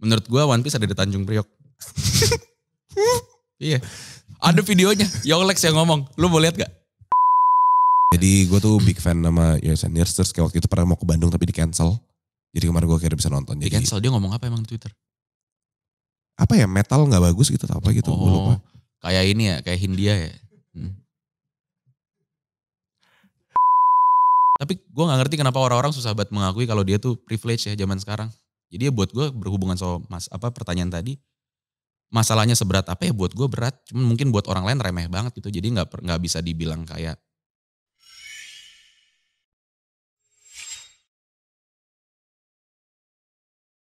Menurut gua One Piece ada di Tanjung Priok. iya. Ada videonya. Yolex yang ngomong. Lu mau lihat gak? Jadi gue tuh big fan sama Yoyos and Years. Terus kayak waktu itu pernah mau ke Bandung tapi di cancel. Jadi kemarin gue kira bisa nonton. Di jadi, cancel dia ngomong apa emang di Twitter? Apa ya metal gak bagus gitu atau apa gitu. Oh, lupa. Kayak ini ya, kayak Hindia ya. Hmm. Tapi gue gak ngerti kenapa orang-orang susah banget mengakui kalau dia tuh privilege ya zaman sekarang. Jadi ya buat gue berhubungan sama mas apa pertanyaan tadi masalahnya seberat apa ya buat gue berat. Cuman mungkin buat orang lain remeh banget gitu. Jadi nggak nggak bisa dibilang kayak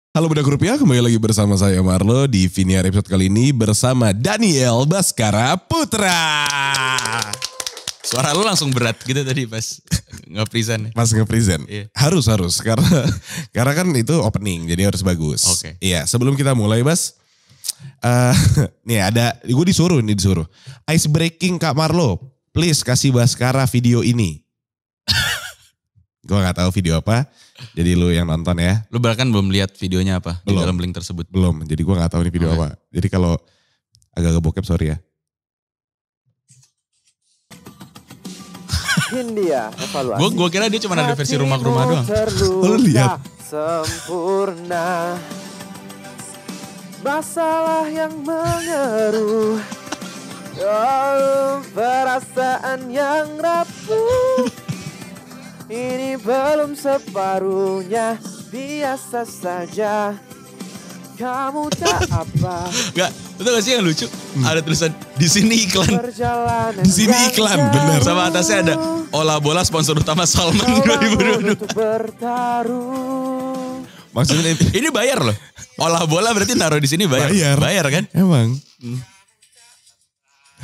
Halo budak Rupiah, ya, kembali lagi bersama saya Marlo di Viniar episode kali ini bersama Daniel Baskara Putra. Suara lu langsung berat gitu tadi pas nge-present. Ya. Pas nge-present. Iya. Harus harus karena karena kan itu opening jadi harus bagus. Oke. Okay. Iya, sebelum kita mulai, Bas. Uh, nih ada gue disuruh nih disuruh. Ice breaking Kak Marlo, please kasih Baskara video ini. gue gak tahu video apa. Jadi lu yang nonton ya. Lu bahkan belum lihat videonya apa belum. di dalam link tersebut. Belum. Jadi gue gak tahu ini video okay. apa. Jadi kalau agak-agak bokep sorry ya. Hindia evaluasi. Gue gua kira dia cuma ada versi rumah-rumah doang. Lu oh, lihat. Sempurna. Masalah yang mengeruh. Oh, perasaan yang rapuh. Ini belum separuhnya, biasa saja. Kamu tak apa. Enggak, itu gak sih yang lucu? Hmm. Ada tulisan di sini iklan. di sini iklan, benar. Sama atasnya ada Ola Bola sponsor utama Salman 2022. Maksudnya ini bayar loh. Olah bola berarti naruh di sini bayar. Bayar, bayar kan? Emang. Hmm.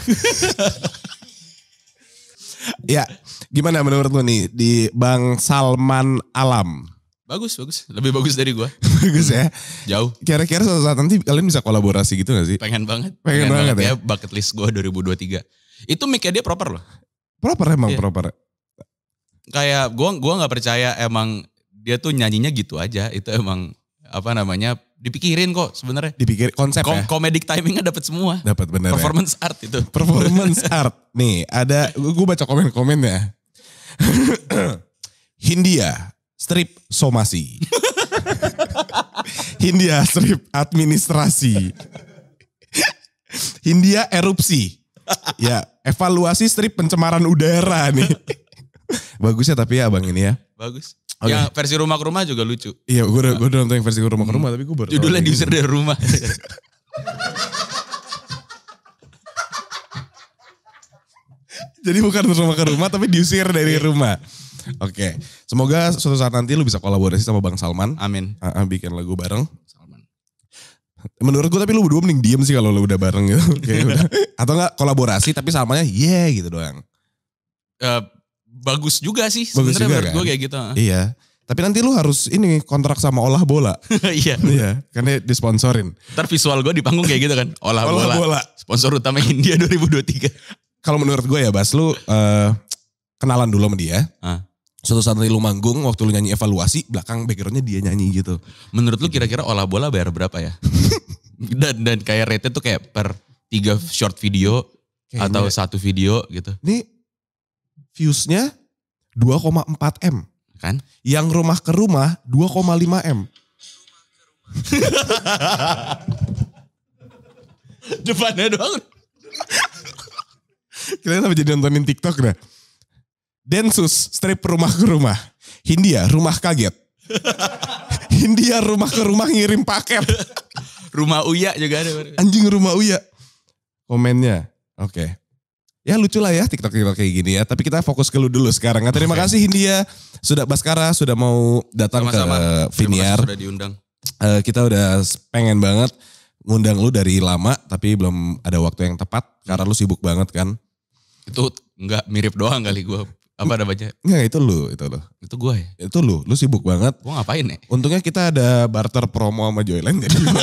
ya, gimana menurut lu nih di Bang Salman Alam? Bagus, bagus. Lebih bagus dari gua. bagus ya. Jauh. Kira-kira suatu saat nanti kalian bisa kolaborasi gitu gak sih? Pengen banget. Pengen, Pengen banget, banget ya. ya bucket list gua 2023. Itu mic dia proper loh. Proper emang, iya. proper. Kayak gua gua gak percaya emang dia tuh nyanyinya gitu aja. Itu emang apa namanya dipikirin kok sebenarnya. Dipikir konsep Kom ya. komedik timingnya dapat semua. Dapat bener. Ya? Performance ya. art itu. Performance art. Nih ada, gue baca komen-komen ya. Hindia strip somasi. Hindia strip administrasi. Hindia erupsi. Ya, evaluasi strip pencemaran udara nih. Bagus ya tapi ya Bang ini ya. Bagus. Okay. Yang versi rumah ke rumah juga lucu. Iya, gue udah, gue udah nonton yang versi rumah ke hmm. rumah tapi gue baru Judulnya diusir dari rumah. Jadi bukan rumah ke rumah tapi diusir dari iya. rumah. Oke, okay. semoga suatu saat nanti lu bisa kolaborasi sama Bang Salman. Amin. Uh, bikin lagu bareng. Salman. Menurut gue tapi lu berdua mending diem sih kalau lu udah bareng gitu. Okay, udah. Atau enggak kolaborasi tapi Salmannya yeah gitu doang. Uh, bagus juga sih sebenarnya menurut kan? gue kayak gitu. Ah. Iya. Tapi nanti lu harus ini kontrak sama olah bola. iya. Iya, karena disponsorin. Ntar visual gue di panggung kayak gitu kan. Olah, olah bola. bola. Sponsor utama India 2023. Kalau menurut gue ya Bas, lu uh, kenalan dulu sama dia. Uh suatu saat nanti lu manggung waktu lu nyanyi evaluasi belakang backgroundnya dia nyanyi gitu menurut lu kira-kira olah bola bayar berapa ya dan dan kayak rate tuh kayak per tiga short video kayak atau satu video gitu ini viewsnya 2,4 m kan yang rumah ke rumah 2,5 m depannya doang kalian apa jadi nontonin tiktok dah Densus strip rumah ke rumah. Hindia rumah kaget. Hindia rumah ke rumah ngirim paket. rumah Uya juga ada. Anjing rumah Uya. Komennya. Oke. Okay. Ya lucu lah ya TikTok kayak gini ya. Tapi kita fokus ke lu dulu sekarang. Nah, terima okay. kasih Hindia sudah Baskara sudah mau datang Sama-sama. ke Viniar. Sudah diundang. Uh, kita udah pengen banget ngundang lu dari lama tapi belum ada waktu yang tepat karena lu sibuk banget kan. Itu nggak mirip doang kali gue apa ada baca? Enggak, itu lu, itu lu. Itu gue ya? Itu lu, lu sibuk banget. Gue ngapain ya? Untungnya kita ada barter promo sama Joyland jadi boleh.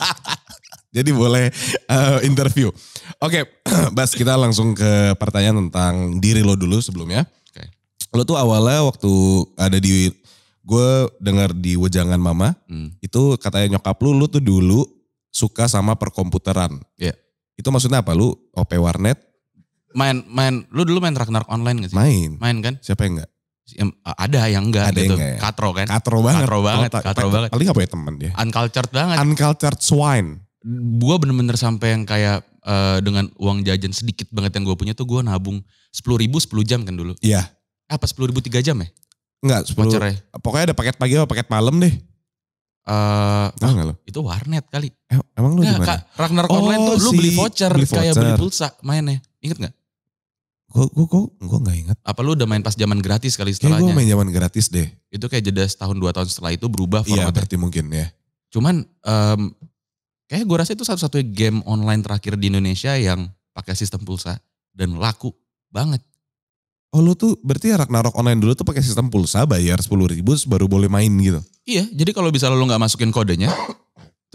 jadi boleh uh, interview. Oke, okay, Bas kita langsung ke pertanyaan tentang diri lo dulu sebelumnya. Okay. Lo tuh awalnya waktu ada di gue dengar di wejangan mama, hmm. itu katanya nyokap lu, lu tuh dulu suka sama perkomputeran. Iya. Yeah. Itu maksudnya apa? Lu OP warnet main main lu dulu main Ragnarok online gak sih? Main. Main kan? Siapa yang enggak? ada yang enggak ada gitu. Yang enggak ya? Katro kan? Katro banget. Katro banget. Kalo, katro banget. Paling apa punya temen dia? Uncultured banget. Uncultured swine. gua bener-bener sampai yang kayak uh, dengan uang jajan sedikit banget yang gua punya tuh gua nabung sepuluh ribu sepuluh jam kan dulu. Iya. Apa sepuluh ribu tiga jam ya? Enggak, sepuluh. Pokoknya ada paket pagi atau paket malam deh. Eh, uh, ah, lo? Itu warnet kali. Emang lu gimana? Ragnarok oh, online tuh si, beli voucher, beli voucher kayak beli pulsa mainnya. Ingat gak? Gue gue gue gue nggak inget. Apa lu udah main pas zaman gratis kali setelahnya? Kayak gue main zaman gratis deh. Itu kayak jeda setahun dua tahun setelah itu berubah iya, formatnya. Iya berarti mungkin ya. Cuman um, kayak gue rasa itu satu-satunya game online terakhir di Indonesia yang pakai sistem pulsa dan laku banget. Oh lu tuh berarti Ragnarok online dulu tuh pakai sistem pulsa bayar sepuluh ribu baru boleh main gitu? Iya, jadi kalau bisa lu nggak masukin kodenya,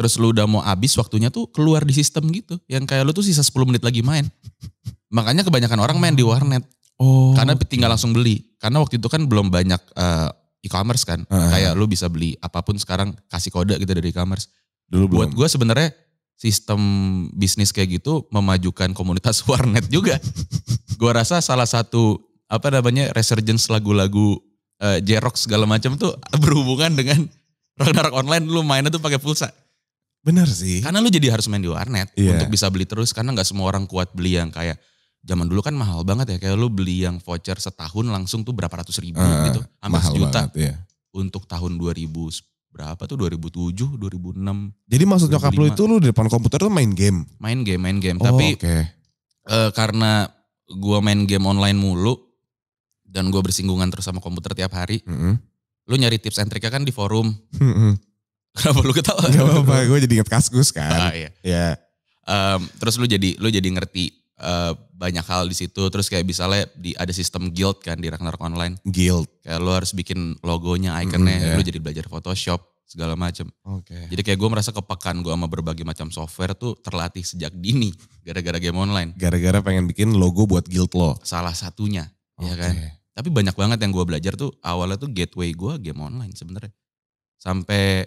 terus lu udah mau habis waktunya tuh keluar di sistem gitu. Yang kayak lu tuh sisa 10 menit lagi main. Makanya kebanyakan orang main di warnet. Oh. Karena tinggal langsung beli. Karena waktu itu kan belum banyak uh, e-commerce kan. Uh. Kayak lu bisa beli apapun sekarang kasih kode gitu dari e-commerce. Dulu Buat gue sebenarnya sistem bisnis kayak gitu memajukan komunitas warnet juga. gue rasa salah satu apa namanya resurgence lagu-lagu uh, eh, Jerox segala macam tuh berhubungan dengan Ragnarok online lu mainnya tuh pakai pulsa. Bener sih. Karena lu jadi harus main di warnet yeah. untuk iya. bisa beli terus karena nggak semua orang kuat beli yang kayak zaman dulu kan mahal banget ya kayak lu beli yang voucher setahun langsung tuh berapa ratus ribu uh, gitu, hampir sejuta. Banget, yeah. Untuk tahun 2000 berapa tuh 2007, 2006. Jadi maksud 2005. nyokap lu itu lu di depan komputer tuh main game. Main game, main game. Oh, Tapi okay. uh, eh, karena gua main game online mulu dan gua bersinggungan terus sama komputer tiap hari. Mm -hmm. Lu nyari tips and triknya kan di forum. Mm -hmm Kenapa lu ketawa? Gak apa-apa, gue jadi inget kaskus kan. Ah, iya. Yeah. Ya. Um, terus lu jadi lu jadi ngerti uh, banyak hal di situ. Terus kayak misalnya di ada sistem guild kan di Ragnarok Online. Guild. Kayak lu harus bikin logonya, ikonnya, mm, yeah. lu jadi belajar Photoshop segala macem. Oke. Okay. Jadi kayak gue merasa kepekan gue sama berbagai macam software tuh terlatih sejak dini gara-gara game online. Gara-gara pengen bikin logo buat guild lo. Salah satunya, okay. ya kan. Tapi banyak banget yang gue belajar tuh awalnya tuh gateway gue game online sebenarnya. Sampai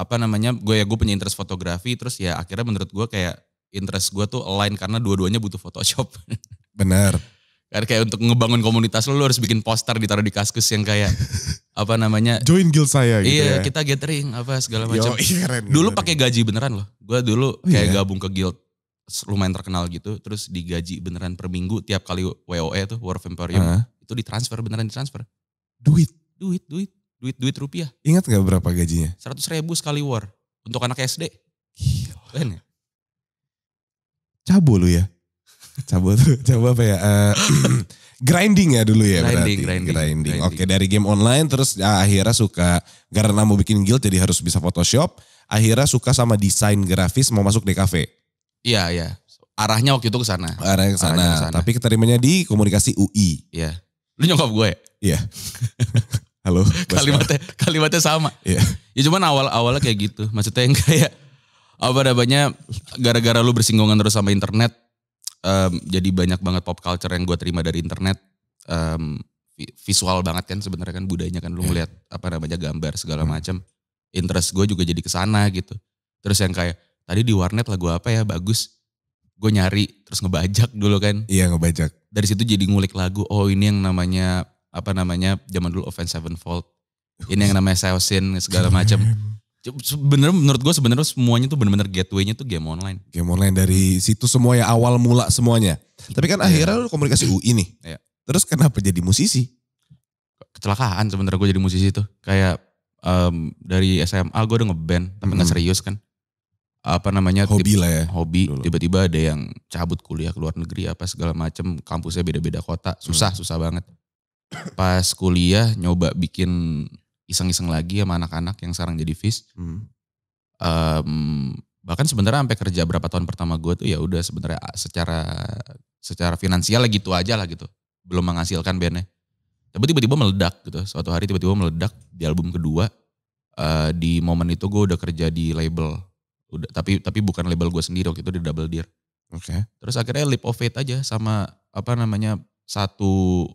apa namanya gue ya gue punya interest fotografi terus ya akhirnya menurut gue kayak interest gue tuh align karena dua-duanya butuh Photoshop. Benar. Karena kayak untuk ngebangun komunitas lo, lo harus bikin poster ditaruh di kaskus yang kayak apa namanya? Join guild saya gitu Iya, ya. kita gathering apa segala macam. Iya, dulu pakai gaji beneran loh. Gue dulu oh, iya? kayak oh, gabung ke guild lumayan terkenal gitu, terus digaji beneran per minggu tiap kali WOE tuh War of Emporium. Uh -huh. Itu ditransfer beneran ditransfer. Duit, duit, duit duit duit rupiah. Ingat nggak berapa gajinya? Seratus ribu sekali war untuk anak SD. Keren ya? Cabo lu ya? Cabo tuh, cabo apa ya? Uh, grinding ya dulu ya grinding, berarti. Grinding, grinding. grinding. Oke dari game online terus ya, akhirnya suka karena mau bikin guild jadi harus bisa Photoshop. Akhirnya suka sama desain grafis mau masuk DKV. Iya iya. Arahnya waktu itu ke sana. Arahnya ke sana. Tapi keterimanya di komunikasi UI. Iya. Lu nyokap gue? Ya? Iya. Halo. kalimatnya kalimatnya sama. Iya. Yeah. Ya cuman awal-awalnya kayak gitu. Maksudnya yang kayak apa namanya gara-gara lu bersinggungan terus sama internet um, jadi banyak banget pop culture yang gue terima dari internet um, visual banget kan sebenarnya kan budayanya kan lu yeah. Iya. apa namanya gambar segala hmm. macam interest gue juga jadi kesana gitu terus yang kayak tadi di warnet lagu apa ya bagus gue nyari terus ngebajak dulu kan iya ngebajak dari situ jadi ngulik lagu oh ini yang namanya apa namanya zaman dulu Offense Sevenfold. Ini yang namanya Seosin segala macam. Bener menurut gue sebenarnya semuanya tuh bener-bener gatewaynya tuh game online. Game online dari situ semua ya awal mula semuanya. Tapi kan yeah. akhirnya lu komunikasi UI ini Yeah. Iya. Terus kenapa jadi musisi? Kecelakaan sebenernya gue jadi musisi tuh. Kayak um, dari SMA gue udah ngeband tapi nggak hmm. serius kan. Apa namanya? Hobi lah ya. Hobi. Tiba-tiba ada yang cabut kuliah ke luar negeri apa segala macem. Kampusnya beda-beda kota. Susah, hmm. susah banget pas kuliah nyoba bikin iseng-iseng lagi sama anak-anak yang sekarang jadi fish. Hmm. Um, bahkan sebenarnya sampai kerja berapa tahun pertama gue tuh ya udah sebenarnya secara secara finansial ya gitu aja lah gitu. Belum menghasilkan bandnya. Tapi tiba-tiba meledak gitu. Suatu hari tiba-tiba meledak di album kedua. Uh, di momen itu gue udah kerja di label. Udah, tapi tapi bukan label gue sendiri waktu itu di Double Deer. Oke. Okay. Terus akhirnya lip of it aja sama apa namanya satu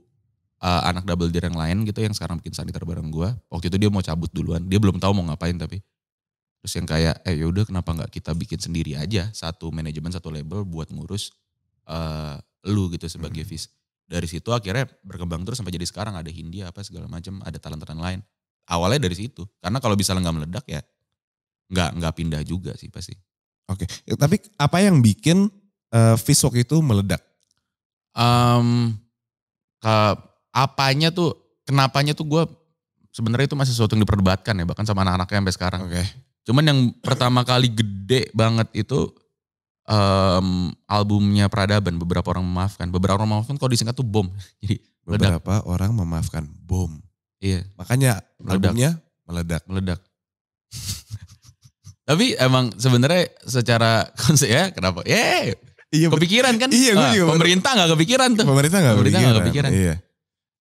uh, anak double dare yang lain gitu yang sekarang bikin sanitar bareng gue. Waktu itu dia mau cabut duluan, dia belum tahu mau ngapain tapi terus yang kayak eh yaudah kenapa nggak kita bikin sendiri aja satu manajemen satu label buat ngurus uh, lu gitu sebagai hmm. vis. Dari situ akhirnya berkembang terus sampai jadi sekarang ada Hindia apa segala macam, ada talent-talent lain. Awalnya dari situ. Karena kalau bisa nggak meledak ya nggak nggak pindah juga sih pasti. Oke, okay. Ya tapi apa yang bikin uh, vis waktu itu meledak? Um, apanya tuh kenapanya tuh gue sebenarnya itu masih sesuatu yang diperdebatkan ya bahkan sama anak-anaknya sampai sekarang. Oke. Okay. Cuman yang pertama kali gede banget itu um, albumnya Peradaban beberapa orang memaafkan beberapa orang memaafkan kalau disingkat tuh bom jadi beberapa ledak. orang memaafkan bom iya makanya meledak. albumnya meledak meledak tapi emang sebenarnya secara konsep ya kenapa yeah. iya kepikiran kan iya gue ah, juga ah, pemerintah nggak kepikiran tuh pemerintah nggak kepikiran, gak kepikiran. Iya.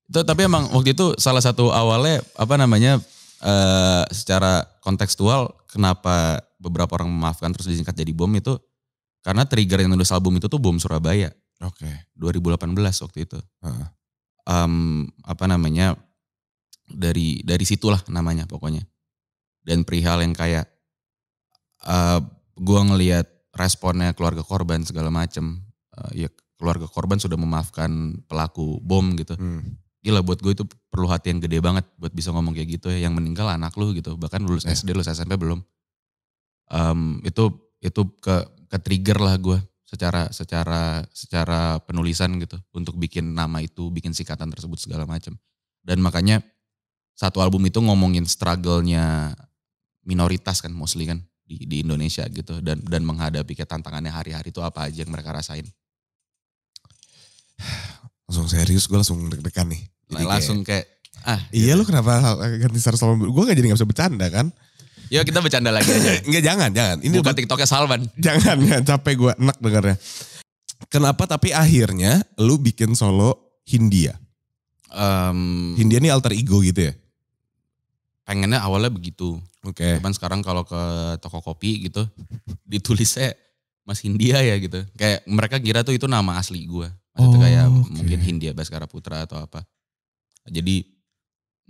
Itu, tapi emang waktu itu salah satu awalnya apa namanya uh, secara kontekstual kenapa beberapa orang memaafkan terus disingkat jadi bom itu karena trigger yang nulis album itu tuh bom Surabaya. Oke. Okay. 2018 waktu itu. Uh. Um, apa namanya dari dari situlah namanya pokoknya. Dan perihal yang kayak uh, gua ngelihat responnya keluarga korban segala macem. Uh, ya keluarga korban sudah memaafkan pelaku bom gitu. Hmm gila buat gue itu perlu hati yang gede banget buat bisa ngomong kayak gitu ya yang meninggal anak lu gitu bahkan lulus yeah. SD lulus SMP belum um, itu itu ke ke trigger lah gue secara secara secara penulisan gitu untuk bikin nama itu bikin sikatan tersebut segala macam dan makanya satu album itu ngomongin struggle-nya minoritas kan mostly kan di, di Indonesia gitu dan dan menghadapi ke tantangannya hari-hari itu apa aja yang mereka rasain langsung serius gue langsung deg-degan nih jadi nah, langsung kayak, ah. Iya gitu. lu kenapa ganti 180? Gue gak jadi gak bisa bercanda kan? Ya kita bercanda lagi aja. Enggak jangan, jangan. Ini bukan TikToknya Salman. Jangan, ya, capek gue enak dengarnya. Kenapa tapi akhirnya lu bikin solo Hindia? Um, Hindia ini alter ego gitu ya? Pengennya awalnya begitu. Oke. Okay. Cuman sekarang kalau ke toko kopi gitu ditulisnya Mas Hindia ya gitu. Kayak mereka kira tuh itu nama asli gue. Maksudnya oh, kayak okay. mungkin Hindia Baskara Putra atau apa. Jadi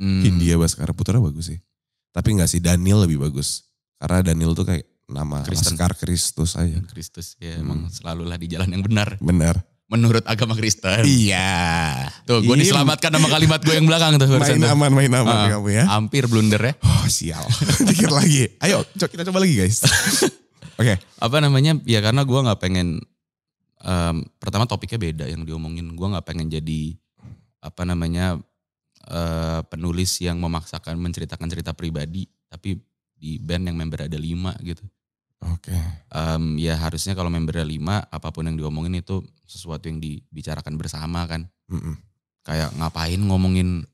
hmm. India Baskara Putra bagus sih. Tapi nggak sih Daniel lebih bagus. Karena Daniel tuh kayak nama Kristen. Laskar Kristus aja. Kristus ya hmm. emang selalulah di jalan yang benar. Benar. Menurut agama Kristen. Iya. Tuh gue iya. diselamatkan sama kalimat gue yang belakang tuh. Main tuh. aman, main aman uh, kamu ya. Hampir blunder ya. Oh sial. Dikit lagi. Ayo co kita coba lagi guys. Oke. Okay. Apa namanya? Ya karena gue gak pengen. Um, pertama topiknya beda yang diomongin. Gue gak pengen jadi apa namanya Eh, penulis yang memaksakan menceritakan cerita pribadi tapi di band yang member ada lima gitu. Oke. Okay. Um, ya harusnya kalau member ada lima, apapun yang diomongin itu sesuatu yang dibicarakan bersama kan. Mm-mm. Kayak ngapain ngomongin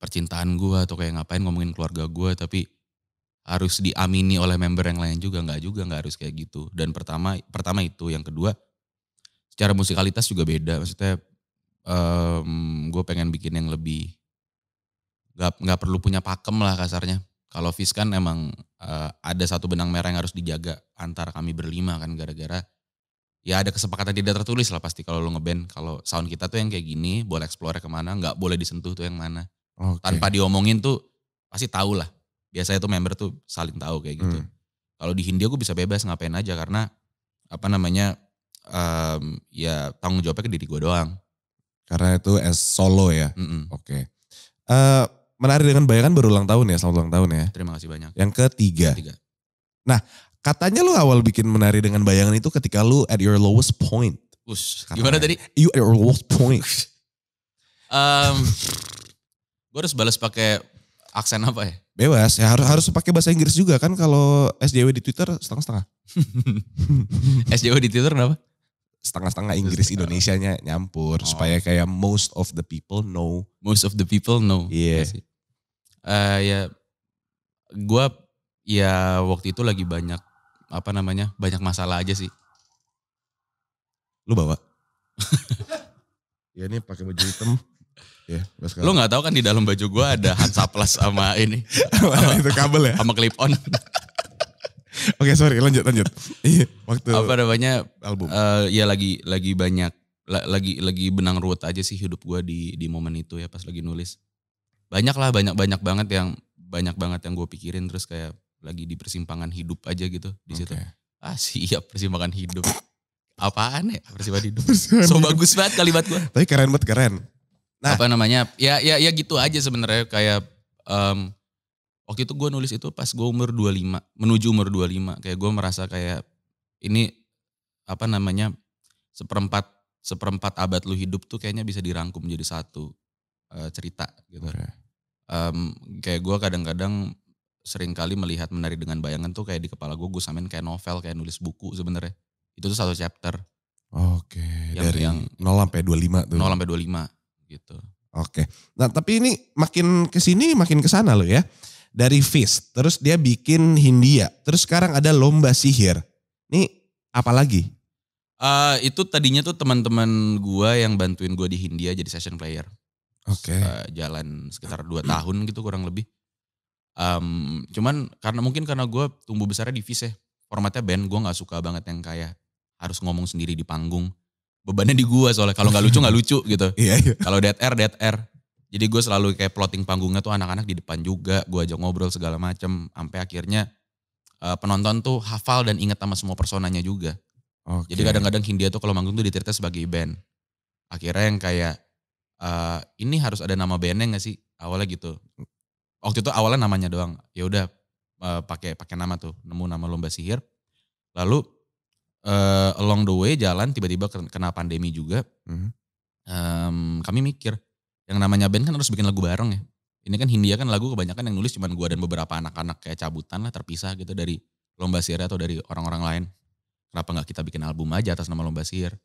percintaan gue atau kayak ngapain ngomongin keluarga gue, tapi harus diamini oleh member yang lain juga nggak juga nggak harus kayak gitu. Dan pertama pertama itu, yang kedua secara musikalitas juga beda. Maksudnya um, gue pengen bikin yang lebih nggak nggak perlu punya pakem lah kasarnya. Kalau Fis kan emang uh, ada satu benang merah yang harus dijaga antara kami berlima kan gara-gara ya ada kesepakatan tidak tertulis lah pasti kalau lo ngeband kalau sound kita tuh yang kayak gini boleh explore kemana nggak boleh disentuh tuh yang mana okay. tanpa diomongin tuh pasti tahu lah biasanya tuh member tuh saling tahu kayak gitu hmm. kalau di Hindia gue bisa bebas ngapain aja karena apa namanya um, ya tanggung jawabnya ke diri gue doang karena itu as solo ya. Mm -mm. Oke. Okay. Uh, eh, menarik dengan bayangan berulang tahun ya, selamat ulang tahun ya. Terima kasih banyak. Yang ketiga. ketiga. Nah, katanya lu awal bikin menari dengan bayangan itu ketika lu at your lowest point. Us, gimana tadi? You at your lowest point. um, gue harus balas pakai aksen apa ya? Bebas, ya harus harus pakai bahasa Inggris juga kan kalau SJW di Twitter setengah-setengah. SJW di Twitter kenapa? setengah-setengah Inggris Indonesia nya nyampur oh. supaya kayak most of the people know most of the people know iya yeah. uh, eh, ya gue ya waktu itu lagi banyak apa namanya banyak masalah aja sih lu bawa ya ini pakai baju hitam Ya, lu nggak tahu kan di dalam baju gue ada Hansa Plus sama ini. sama, itu kabel ya? Sama clip on. Oke okay, sorry lanjut lanjut. Iya, waktu apa namanya album? Uh, ya lagi lagi banyak lagi lagi benang ruwet aja sih hidup gue di di momen itu ya pas lagi nulis. Banyak lah banyak banyak banget yang banyak banget yang gue pikirin terus kayak lagi di persimpangan hidup aja gitu di situ. Okay. Ah siap persimpangan hidup. Apaan ya persimpangan hidup? persimpangan so hidup. bagus banget kalimat gue. Tapi keren banget keren. Nah. Apa namanya? Ya ya ya gitu aja sebenarnya kayak um, waktu itu gue nulis itu pas gue umur 25, menuju umur 25. Kayak gue merasa kayak ini apa namanya seperempat seperempat abad lu hidup tuh kayaknya bisa dirangkum jadi satu uh, cerita gitu. Okay. Um, kayak gue kadang-kadang sering kali melihat menari dengan bayangan tuh kayak di kepala gue gue samain kayak novel kayak nulis buku sebenarnya itu tuh satu chapter oke okay, dari yang 0 sampai 25 tuh 0 sampai 25 gitu oke okay. nah tapi ini makin kesini makin kesana loh ya dari Fis, terus dia bikin Hindia, terus sekarang ada lomba sihir. Nih apa lagi? Uh, itu tadinya tuh teman-teman gua yang bantuin gua di Hindia jadi session player. Oke. Okay. Uh, eh, jalan sekitar 2 tahun gitu kurang lebih. Um, cuman karena mungkin karena gua tumbuh besarnya di Fis ya. Formatnya band gua nggak suka banget yang kayak harus ngomong sendiri di panggung. Bebannya di gua soalnya kalau nggak lucu nggak lucu gitu. Iya, iya. Kalau dead air dead air. Jadi gue selalu kayak plotting panggungnya tuh anak-anak di depan juga, gue ajak ngobrol segala macem, sampai akhirnya uh, penonton tuh hafal dan inget sama semua personanya juga. Okay. Jadi kadang-kadang Hindia tuh kalau manggung tuh diterita sebagai band. Akhirnya yang kayak uh, ini harus ada nama bandnya gak sih awalnya gitu. Waktu itu awalnya namanya doang. Ya udah uh, pakai pakai nama tuh, nemu nama lomba sihir. Lalu uh, along the way jalan tiba-tiba kena pandemi juga. Mm -hmm. um, kami mikir yang namanya band kan harus bikin lagu bareng ya. Ini kan Hindia kan lagu kebanyakan yang nulis cuman gua dan beberapa anak-anak kayak cabutan lah terpisah gitu dari lomba sihir atau dari orang-orang lain. Kenapa nggak kita bikin album aja atas nama lomba sihir?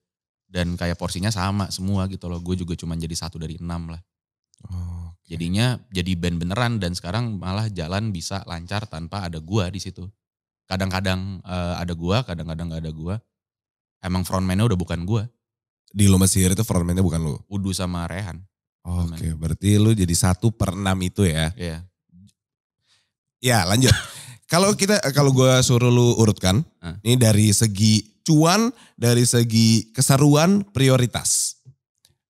Dan kayak porsinya sama semua gitu loh. Gue juga cuman jadi satu dari enam lah. Oh, okay. Jadinya jadi band beneran dan sekarang malah jalan bisa lancar tanpa ada gua di situ. Kadang-kadang uh, ada gua, kadang-kadang gak ada gua. Emang frontman-nya udah bukan gua. Di lomba sihir itu frontman-nya bukan lo? Udu sama Rehan. Oke, okay, berarti lu jadi satu per enam itu ya? Iya. Yeah. Ya lanjut. kalau kita kalau gue suruh lu urutkan, huh? ini dari segi cuan, dari segi keseruan, prioritas.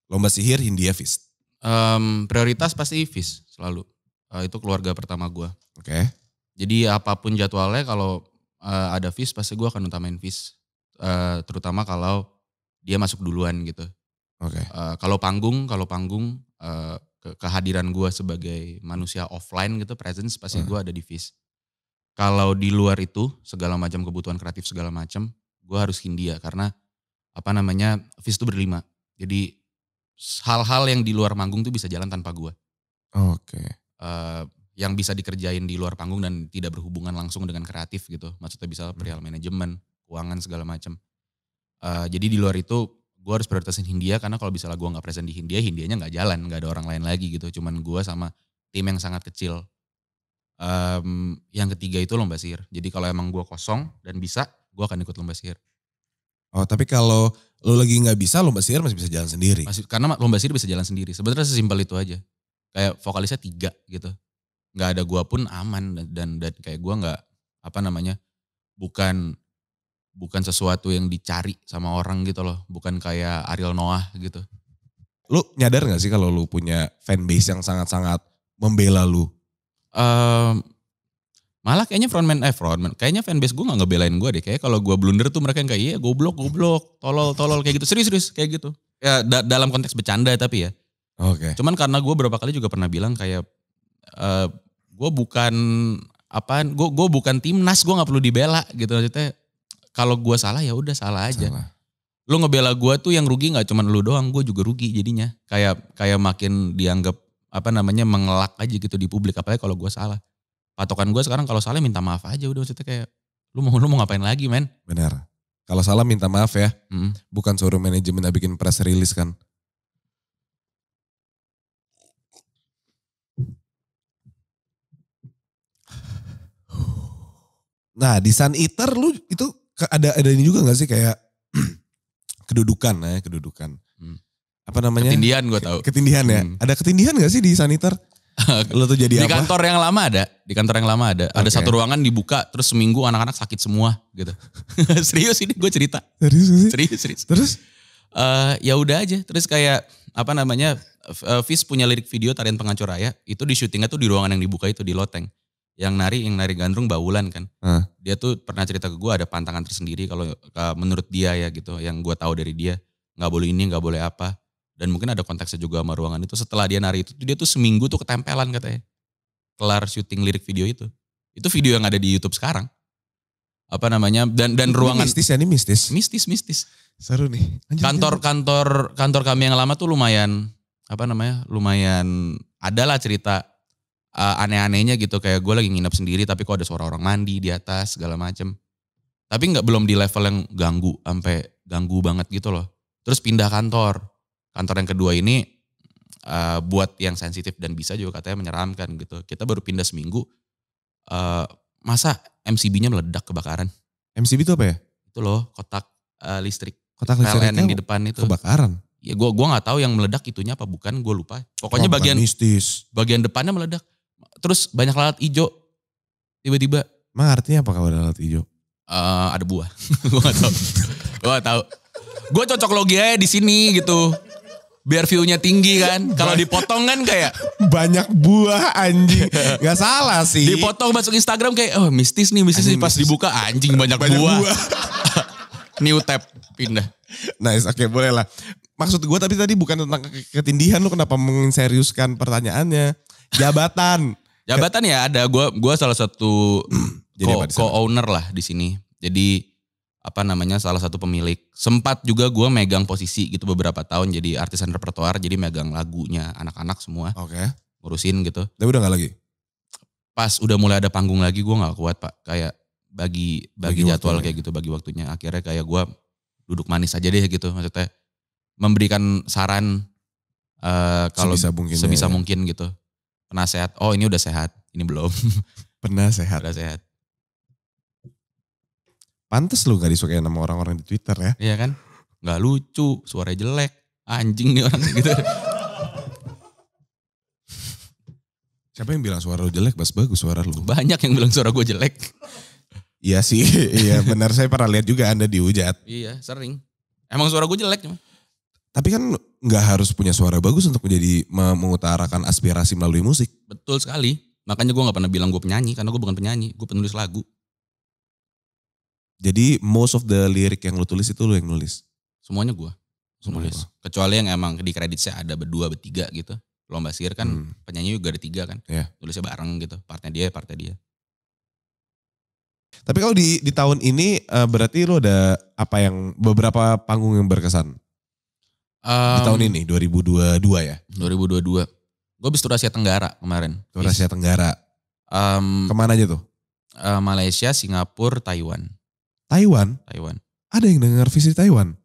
Lomba sihir Hindia Fist. Um, prioritas pasti Fist selalu. Uh, itu keluarga pertama gue. Oke. Okay. Jadi apapun jadwalnya kalau uh, ada Fist pasti gue akan utamain Fist. Uh, eh, terutama kalau dia masuk duluan gitu. Okay. Uh, eh, kalau panggung, kalau panggung uh, ke kehadiran gue sebagai manusia offline gitu presence pasti uh. gue ada di Viz. Kalau di luar itu segala macam kebutuhan kreatif segala macam, gue harus Hindia karena apa namanya Viz itu berlima. Jadi hal-hal yang di luar panggung tuh bisa jalan tanpa gue. Oke. Okay. Uh, eh, yang bisa dikerjain di luar panggung dan tidak berhubungan langsung dengan kreatif gitu. Maksudnya bisa perihal hmm. manajemen, keuangan segala macam. Uh, jadi di luar itu gue harus prioritasin Hindia karena kalau lah gue nggak present di Hindia, Hindianya nggak jalan, nggak ada orang lain lagi gitu. Cuman gue sama tim yang sangat kecil. Um, yang ketiga itu lomba sihir. Jadi kalau emang gue kosong dan bisa, gue akan ikut lomba sihir. Oh tapi kalau lo lagi nggak bisa, lomba sihir masih bisa jalan sendiri. Masih, karena lomba sihir bisa jalan sendiri. Sebenarnya sesimpel itu aja. Kayak vokalisnya tiga gitu. Nggak ada gue pun aman dan dan kayak gue nggak apa namanya bukan bukan sesuatu yang dicari sama orang gitu loh, bukan kayak Ariel Noah gitu. Lu nyadar gak sih kalau lu punya fanbase yang sangat-sangat membela lu? Um, malah kayaknya frontman eh frontman, kayaknya fanbase gue gak ngebelain gue deh. Kayak kalau gue blunder tuh mereka yang kayak iya goblok goblok, tolol tolol kayak gitu, serius-serius kayak gitu. Ya da dalam konteks bercanda tapi ya. Oke. Okay. Cuman karena gue berapa kali juga pernah bilang kayak uh, eh, gue bukan apaan, gue gue bukan timnas, gue nggak perlu dibela gitu maksudnya kalau gue salah ya udah salah aja. Salah. Lu ngebela gue tuh yang rugi nggak cuman lu doang, gue juga rugi jadinya. Kayak kayak makin dianggap apa namanya mengelak aja gitu di publik. Apalagi kalau gue salah. Patokan gue sekarang kalau salah minta maaf aja udah maksudnya kayak lu mau lu mau ngapain lagi men? Benar. Kalau salah minta maaf ya. Hmm. Bukan suruh manajemen bikin press rilis kan. Nah di Sun Eater lu itu ada ada ini juga nggak sih kayak kedudukan ya kedudukan hmm. apa namanya ketindihan gue tahu ketindihan ya hmm. ada ketindihan nggak sih di sanitar lo tuh jadi di apa? kantor yang lama ada di kantor yang lama ada okay. ada satu ruangan dibuka terus seminggu anak-anak sakit semua gitu serius ini gue cerita serius sih? serius serius terus uh, ya udah aja terus kayak apa namanya eh, Fis punya lirik video tarian pengacur raya itu di syutingnya tuh di ruangan yang dibuka itu di loteng yang nari yang nari gandrung baulan kan uh. dia tuh pernah cerita ke gue ada pantangan tersendiri kalau eh, menurut dia ya gitu yang gue tahu dari dia nggak boleh ini nggak boleh apa dan mungkin ada konteksnya juga sama ruangan itu setelah dia nari itu dia tuh seminggu tuh ketempelan katanya kelar syuting lirik video itu itu video yang ada di YouTube sekarang apa namanya dan dan ini ruangan mistis ya ini mistis mistis mistis seru nih Lanjut, kantor kantor kantor kami yang lama tuh lumayan apa namanya lumayan adalah cerita uh, aneh-anehnya gitu kayak gue lagi nginep sendiri tapi kok ada suara orang mandi di atas segala macem tapi nggak belum di level yang ganggu sampai ganggu banget gitu loh terus pindah kantor kantor yang kedua ini uh, buat yang sensitif dan bisa juga katanya menyeramkan gitu kita baru pindah seminggu uh, masa MCB-nya meledak kebakaran MCB itu apa ya itu loh kotak uh, listrik kotak listrik yang di depan itu kebakaran ya gue gua nggak tahu yang meledak itunya apa bukan gue lupa pokoknya bagian mistis bagian depannya meledak terus banyak lalat hijau tiba-tiba. Emang artinya apa kalau ada lalat hijau? Uh, ada buah. gue gak tau. gue gak tau. Gue cocok logi aja di sini gitu. Biar view-nya tinggi kan. Kalau dipotong kan kayak. Banyak buah anjing. gak salah sih. Dipotong masuk Instagram kayak oh mistis nih mistis. Anjing, nih. Pas mistis. dibuka anjing banyak, banyak buah. buah. New tab pindah. Nice oke okay, boleh lah. Maksud gue tapi tadi bukan tentang ketindihan lu kenapa mengiseriuskan pertanyaannya. Jabatan. Jabatan ya ada gua gua salah satu co-owner lah di sini. Jadi apa namanya salah satu pemilik. Sempat juga gue megang posisi gitu beberapa tahun jadi artisan repertoar, jadi megang lagunya anak-anak semua. Oke. Okay. Ngurusin gitu. Tapi udah gak lagi? Pas udah mulai ada panggung lagi gue gak kuat pak. Kayak bagi bagi, bagi jadwal kayak gitu, bagi waktunya. Akhirnya kayak gue duduk manis aja deh gitu maksudnya. Memberikan saran uh, kalau sebisa, mungkin, sebisa ya. mungkin gitu pernah sehat oh ini udah sehat ini belum pernah sehat udah sehat pantes lu gak disukai sama orang-orang di Twitter ya iya kan gak lucu suaranya jelek anjing nih orang gitu Siapa yang bilang suara lu jelek? Bas bagus suara lu. Banyak yang bilang suara gue jelek. iya sih, iya benar. Saya pernah lihat juga Anda dihujat. Iya, sering. Emang suara gue jelek. Cuman. Tapi kan nggak harus punya suara bagus untuk menjadi mengutarakan aspirasi melalui musik. Betul sekali. Makanya gue nggak pernah bilang gue penyanyi karena gue bukan penyanyi, gue penulis lagu. Jadi most of the lirik yang lo tulis itu lo yang nulis? Semuanya gue. Semuanya. Nulis. Kecuali yang emang di kredit saya ada berdua, bertiga gitu. Lomba sihir kan hmm. penyanyi juga ada tiga kan. Yeah. Tulisnya bareng gitu. Partnya dia, partnya dia. Tapi kalau di di tahun ini eh, berarti lo ada apa yang beberapa panggung yang berkesan? Um, di tahun ini 2022 ya. 2022. Gue habis tur Asia Tenggara kemarin. Tur Asia Tenggara. Um, Kemana aja tuh? Uh, Malaysia, Singapura, Taiwan. Taiwan? Taiwan. Ada yang dengar visi Taiwan?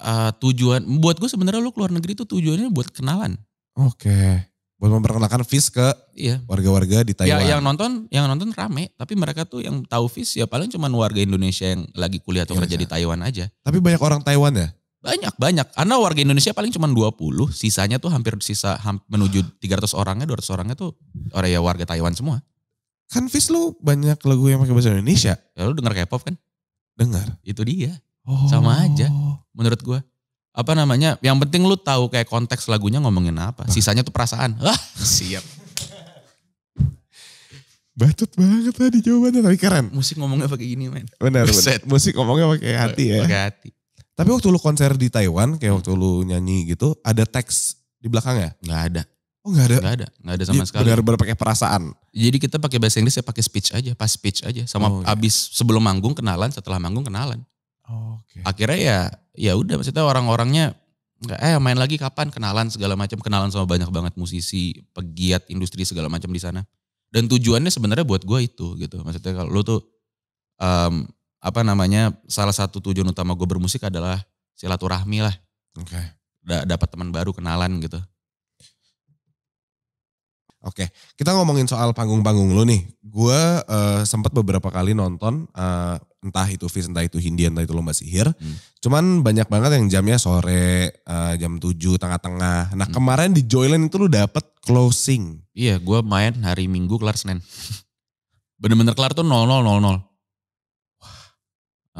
Uh, tujuan buat gue sebenarnya lo keluar negeri itu tujuannya buat kenalan. Oke. Okay. Buat memperkenalkan vis ke warga iya. warga-warga di ya, Taiwan. Ya, yang nonton, yang nonton rame, tapi mereka tuh yang tahu vis ya paling cuma warga Indonesia yang lagi kuliah atau iya, kerja di iya. Taiwan aja. Tapi banyak orang Taiwan ya? Banyak, banyak. Karena warga Indonesia paling cuma 20, sisanya tuh hampir sisa hampir menuju 300 orangnya, 200 orangnya tuh orang ya warga Taiwan semua. Kan Fis lu banyak lagu yang pakai bahasa Indonesia. Ya lu denger K-pop kan? Dengar. Itu dia. Oh. Sama aja menurut gua. Apa namanya? Yang penting lu tahu kayak konteks lagunya ngomongin apa. Sisanya tuh perasaan. Wah, siap. Bacot banget tadi jawabannya tapi keren. Musik ngomongnya pakai gini, men. Benar, benar. Musik ngomongnya pakai hati ya. Pakai hati. Tapi waktu lu konser di Taiwan, kayak waktu lu nyanyi gitu, ada teks di belakangnya? Gak ada. Oh nggak ada? Gak ada, gak ada sama sekali. Benar-benar pakai perasaan. Jadi kita pakai bahasa Inggris ya pakai speech aja, pas speech aja. Sama oh, okay. Iya. abis sebelum manggung kenalan, setelah manggung kenalan. Oh, Oke. Okay. Akhirnya ya, ya udah maksudnya orang-orangnya eh main lagi kapan kenalan segala macam kenalan sama banyak banget musisi pegiat industri segala macam di sana dan tujuannya sebenarnya buat gue itu gitu maksudnya kalau lu tuh um, apa namanya salah satu tujuan utama gue bermusik adalah silaturahmi lah. Oke. Okay. dapat teman baru kenalan gitu. Oke, okay. kita ngomongin soal panggung-panggung lu nih. Gue uh, sempat beberapa kali nonton uh, entah itu Viz, entah itu Hindi, entah itu Lomba Sihir. Hmm. Cuman banyak banget yang jamnya sore, uh, jam 7, tengah-tengah. Nah hmm. kemarin di Joyland itu lu dapet closing. Iya, gue main hari Minggu kelar Senin. Bener-bener kelar tuh 0000.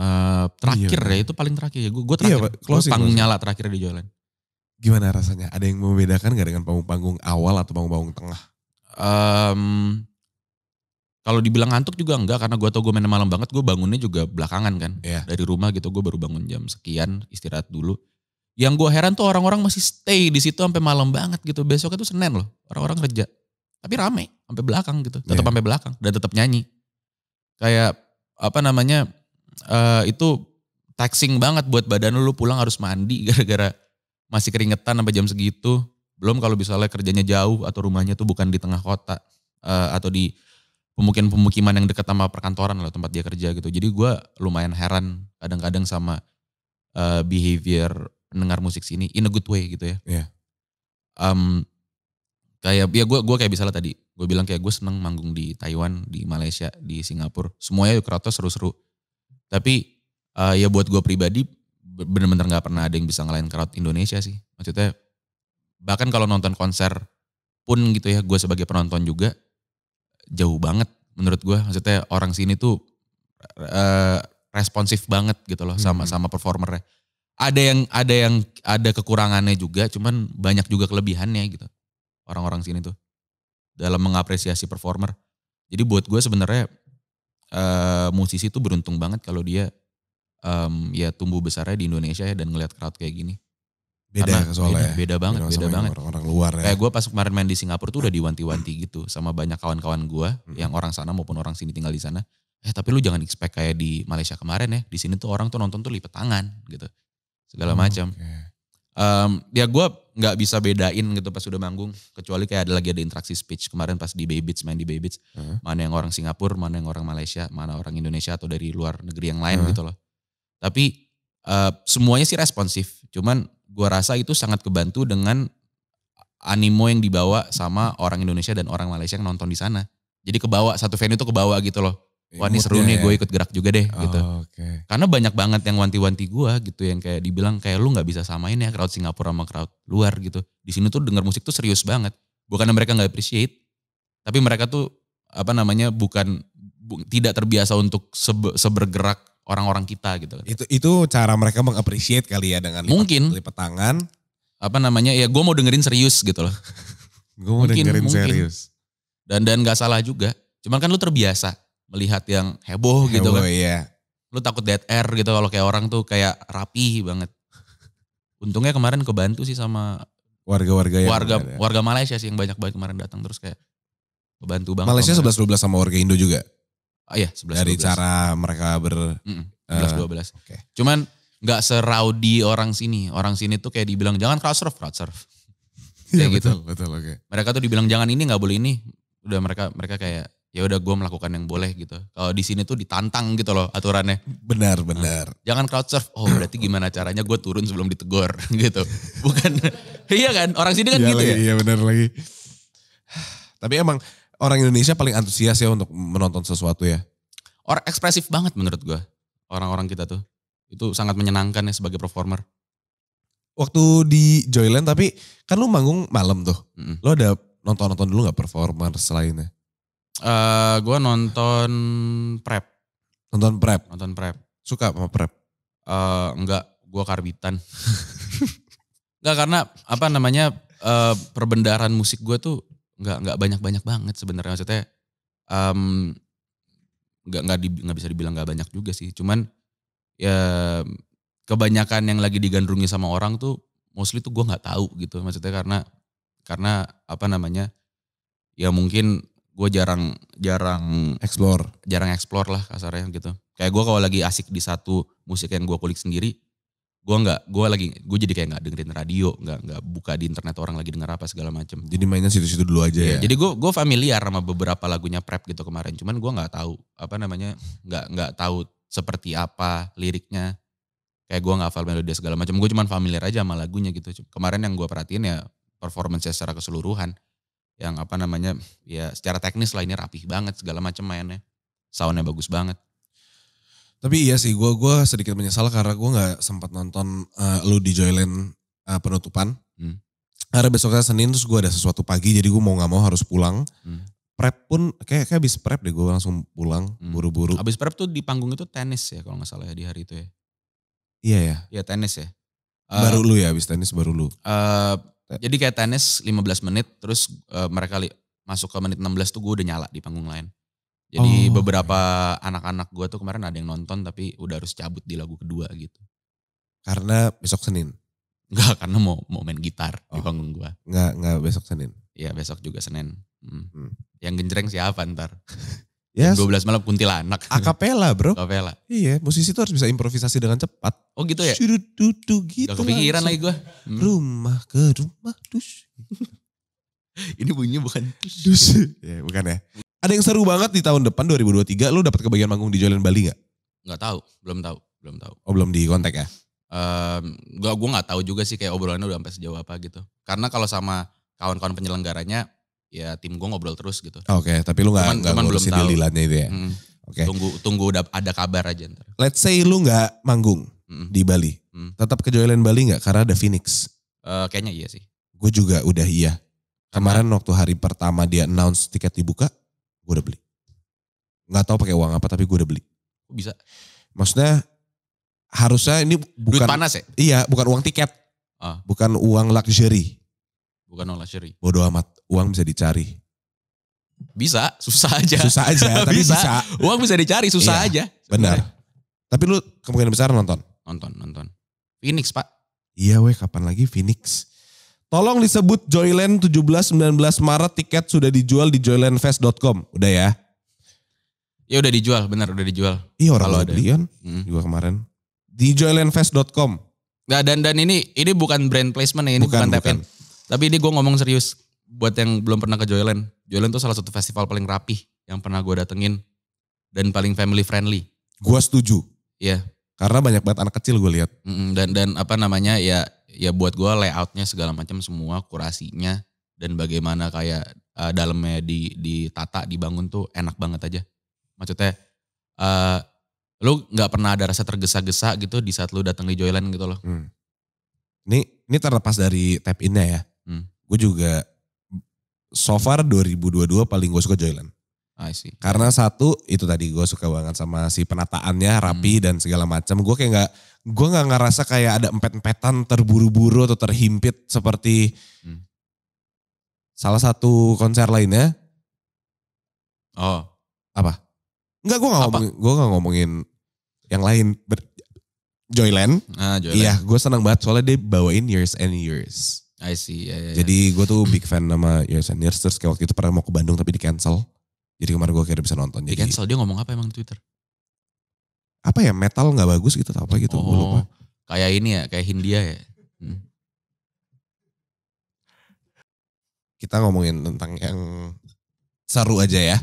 Eh, terakhir iya, ya itu paling terakhir ya gue gue terakhir iya, closing, panggung closing. nyala terakhir di Joyland gimana rasanya ada yang membedakan gak dengan panggung-panggung awal atau panggung-panggung tengah um, kalau dibilang ngantuk juga enggak karena gue tau gue main malam banget gue bangunnya juga belakangan kan yeah. dari rumah gitu gue baru bangun jam sekian istirahat dulu yang gue heran tuh orang-orang masih stay di situ sampai malam banget gitu besoknya tuh senin loh orang-orang kerja tapi rame sampai belakang gitu tetap yeah. sampai belakang dan tetap nyanyi kayak apa namanya uh, itu taxing banget buat badan lu, lu pulang harus mandi gara-gara masih keringetan sampai jam segitu. Belum kalau misalnya kerjanya jauh atau rumahnya tuh bukan di tengah kota uh, atau di pemukiman-pemukiman yang dekat sama perkantoran lah tempat dia kerja gitu. Jadi gue lumayan heran kadang-kadang sama uh, behavior pendengar musik sini in a good way gitu ya. Yeah. Iya. Um, kayak ya gue gue kayak misalnya tadi gue bilang kayak gue seneng manggung di Taiwan, di Malaysia, di Singapura. Semuanya yuk seru-seru tapi uh, ya buat gue pribadi bener-bener gak pernah ada yang bisa ngelain crowd Indonesia sih. Maksudnya bahkan kalau nonton konser pun gitu ya gue sebagai penonton juga jauh banget menurut gue. Maksudnya orang sini tuh uh, responsif banget gitu loh sama hmm. sama performernya. Ada yang ada yang ada kekurangannya juga, cuman banyak juga kelebihannya gitu orang-orang sini tuh dalam mengapresiasi performer. Jadi buat gue sebenarnya uh, musisi itu beruntung banget kalau dia um, ya tumbuh besarnya di Indonesia ya dan ngelihat crowd kayak gini. Beda Karena soalnya. Beda, ya. beda banget, beda, beda banget. Orang, orang luar ya. Kayak gue pas kemarin main di Singapura tuh udah diwanti-wanti gitu sama banyak kawan-kawan gue hmm. yang orang sana maupun orang sini tinggal di sana. Eh tapi lu jangan expect kayak di Malaysia kemarin ya. Di sini tuh orang tuh nonton tuh lipet tangan gitu. Segala oh, macam. Okay. Um, ya gue nggak bisa bedain gitu pas udah manggung kecuali kayak ada lagi ada interaksi speech kemarin pas di Bay Beach main di Bay Beach uh-huh. mana yang orang Singapura mana yang orang Malaysia mana orang Indonesia atau dari luar negeri yang lain uh-huh. gitu loh tapi uh, semuanya sih responsif cuman gua rasa itu sangat kebantu dengan animo yang dibawa sama orang Indonesia dan orang Malaysia yang nonton di sana jadi kebawa satu venue itu kebawa gitu loh Wah ini seru nih gue ya? ikut gerak juga deh oh, gitu. Okay. Karena banyak banget yang wanti-wanti gue gitu yang kayak dibilang kayak lu nggak bisa samain ya crowd Singapura sama crowd luar gitu. Di sini tuh denger musik tuh serius banget. Bukan mereka nggak appreciate, tapi mereka tuh apa namanya bukan bu, tidak terbiasa untuk sebe, sebergerak orang-orang kita gitu. Kan. Itu itu cara mereka mengapresiasi kali ya dengan lipat, mungkin lipat tangan. Apa namanya ya gue mau dengerin serius gitu loh. gue mau mungkin, dengerin mungkin. serius. Dan dan gak salah juga. Cuman kan lu terbiasa melihat yang heboh, gitu heboh gitu kan. Iya. Lu takut dead air gitu kalau kayak orang tuh kayak rapi banget. Untungnya kemarin kebantu sih sama warga-warga yang warga ada. warga Malaysia sih yang banyak banget kemarin datang terus kayak kebantu banget. Malaysia 11 12 sama warga Indo juga. Oh iya, 11 Dari cara mereka ber mm -mm, 11 12. Uh, okay. Cuman nggak di orang sini. Orang sini tuh kayak dibilang jangan crowd surf, crowd surf. Iya, kayak ya, gitu. Betul, betul, okay. Mereka tuh dibilang jangan ini nggak boleh ini. Udah mereka mereka kayak ya udah gue melakukan yang boleh gitu. Kalau di sini tuh ditantang gitu loh aturannya. Benar benar. Nah, jangan crowd surf. Oh berarti gimana caranya gue turun sebelum ditegor gitu. Bukan iya kan orang sini kan iya gitu lagi, ya. Iya benar lagi. Tapi emang orang Indonesia paling antusias ya untuk menonton sesuatu ya. Orang ekspresif banget menurut gue orang-orang kita tuh. Itu sangat menyenangkan ya sebagai performer. Waktu di Joyland tapi kan lu manggung malam tuh. Mm -hmm. Lu ada nonton-nonton dulu gak performer selainnya? Uh, eh, gue nonton prep. Nonton prep. Nonton prep. Suka sama prep? Uh, enggak, gue karbitan. enggak karena apa namanya uh, eh, perbendaran musik gue tuh enggak enggak banyak banyak banget sebenarnya maksudnya um, enggak enggak, di, nggak bisa dibilang nggak banyak juga sih cuman ya kebanyakan yang lagi digandrungi sama orang tuh mostly tuh gue nggak tahu gitu maksudnya karena karena apa namanya ya mungkin gue jarang jarang explore jarang explore lah kasarnya gitu kayak gue kalau lagi asik di satu musik yang gue kulik sendiri gue nggak gue lagi gue jadi kayak nggak dengerin radio nggak nggak buka di internet orang lagi denger apa segala macem jadi mainnya situ-situ dulu aja yeah, ya jadi gue gue familiar sama beberapa lagunya prep gitu kemarin cuman gue nggak tahu apa namanya nggak nggak tahu seperti apa liriknya kayak gue nggak hafal melodi segala macam gue cuman familiar aja sama lagunya gitu kemarin yang gue perhatiin ya performance secara keseluruhan yang apa namanya ya secara teknis lah ini rapih banget segala macam mainnya soundnya bagus banget tapi iya sih gue gua sedikit menyesal karena gue nggak sempat nonton uh, lu di Joyland uh, penutupan hmm. karena besoknya Senin terus gue ada sesuatu pagi jadi gue mau nggak mau harus pulang hmm. prep pun kayak kayak habis prep deh gue langsung pulang hmm. buru-buru hmm. habis prep tuh di panggung itu tenis ya kalau nggak salah ya di hari itu ya iya ya iya tenis ya baru uh, lu ya habis tenis baru lu uh, Iya. Jadi kayak tenis 15 menit terus uh, mereka li- masuk ke menit 16 tuh gue udah nyala di panggung lain. Jadi oh, beberapa okay. Iya. anak-anak gue tuh kemarin ada yang nonton tapi udah harus cabut di lagu kedua gitu. Karena besok Senin? Enggak, karena mau mau main gitar oh. di panggung gue. Enggak, enggak besok Senin? Iya besok juga Senin. Hmm. Hmm. Yang genjreng siapa ntar? Yes. dua 12 malam kuntilanak. Akapela bro. Akapela. Iya musisi tuh harus bisa improvisasi dengan cepat. Oh gitu ya? Sudu gitu. Gak kepikiran lagi gue. Hmm. Rumah ke rumah dus. Ini bunyinya bukan dus. ya, bukan ya. Ada yang seru banget di tahun depan 2023 lu dapat kebagian manggung di Jalan Bali gak? Gak tahu, belum tahu, belum tahu. Oh belum di kontak ya? Um, gue gue nggak tahu juga sih kayak obrolannya udah sampai sejauh apa gitu. Karena kalau sama kawan-kawan penyelenggaranya ya tim gue ngobrol terus gitu. Oke, okay, tapi lu nggak gak cuman belum tahu. itu ya. Hmm. Oke. Okay. Tunggu tunggu udah ada kabar aja ntar. Let's say lu gak manggung hmm. di Bali, hmm. tetap ke Joyland Bali gak? karena ada Phoenix? Uh, kayaknya iya sih. Gue juga udah iya. Kemarin Karena, waktu hari pertama dia announce tiket dibuka, gue udah beli. Gak tahu pakai uang apa tapi gue udah beli. Bisa. Maksudnya harusnya ini bukan Duit panas ya? Iya, bukan uang tiket. Ah. Bukan uang luxury. Bukan uang luxury. Bodoh amat uang bisa dicari? Bisa, susah aja. Susah aja, tapi bisa. bisa. Uang bisa dicari, susah iya, aja. Benar. Tapi lu kemungkinan besar nonton? Nonton, nonton. Phoenix, Pak. Iya weh, kapan lagi Phoenix? Tolong disebut Joyland 17-19 Maret tiket sudah dijual di joylandfest.com. Udah ya? Ya udah dijual, benar udah dijual. Iya orang Kalau beli kan hmm. juga kemarin. Di joylandfest.com. Nah, dan dan ini ini bukan brand placement ya, ini bukan, bukan, bukan. Tapi ini gue ngomong serius buat yang belum pernah ke Joyland, Joyland tuh salah satu festival paling rapih yang pernah gue datengin dan paling family friendly. Gue setuju. Iya. Karena banyak banget anak kecil gue lihat. Mm -hmm. dan dan apa namanya ya ya buat gue layoutnya segala macam semua kurasinya dan bagaimana kayak uh, dalamnya di di tata, dibangun tuh enak banget aja. Maksudnya uh, lu nggak pernah ada rasa tergesa-gesa gitu di saat lu datang di Joyland gitu loh. Hmm. Ini ini terlepas dari tap innya ya. Hmm. Gue juga so far 2022 paling gue suka Joyland. I see. Karena satu itu tadi gue suka banget sama si penataannya rapi hmm. dan segala macam. Gue kayak nggak gue nggak ngerasa kayak ada empet-empetan terburu-buru atau terhimpit seperti hmm. salah satu konser lainnya. Oh. Apa? Enggak gue nggak ngomongin, gue nggak ngomongin yang lain. Joyland. Ah, Joyland. Iya, gue senang banget soalnya dia bawain years and years. I see. Yeah, yeah, ya. Jadi gue tuh big fan nama Years and terus kayak waktu itu pernah mau ke Bandung tapi di cancel. Jadi kemarin gue akhirnya bisa nonton. Di cancel dia ngomong apa emang di Twitter? Apa ya metal nggak bagus gitu atau apa gitu? Oh, lupa. Kayak ini ya, kayak Hindia ya. Hmm. Kita ngomongin tentang yang seru aja ya.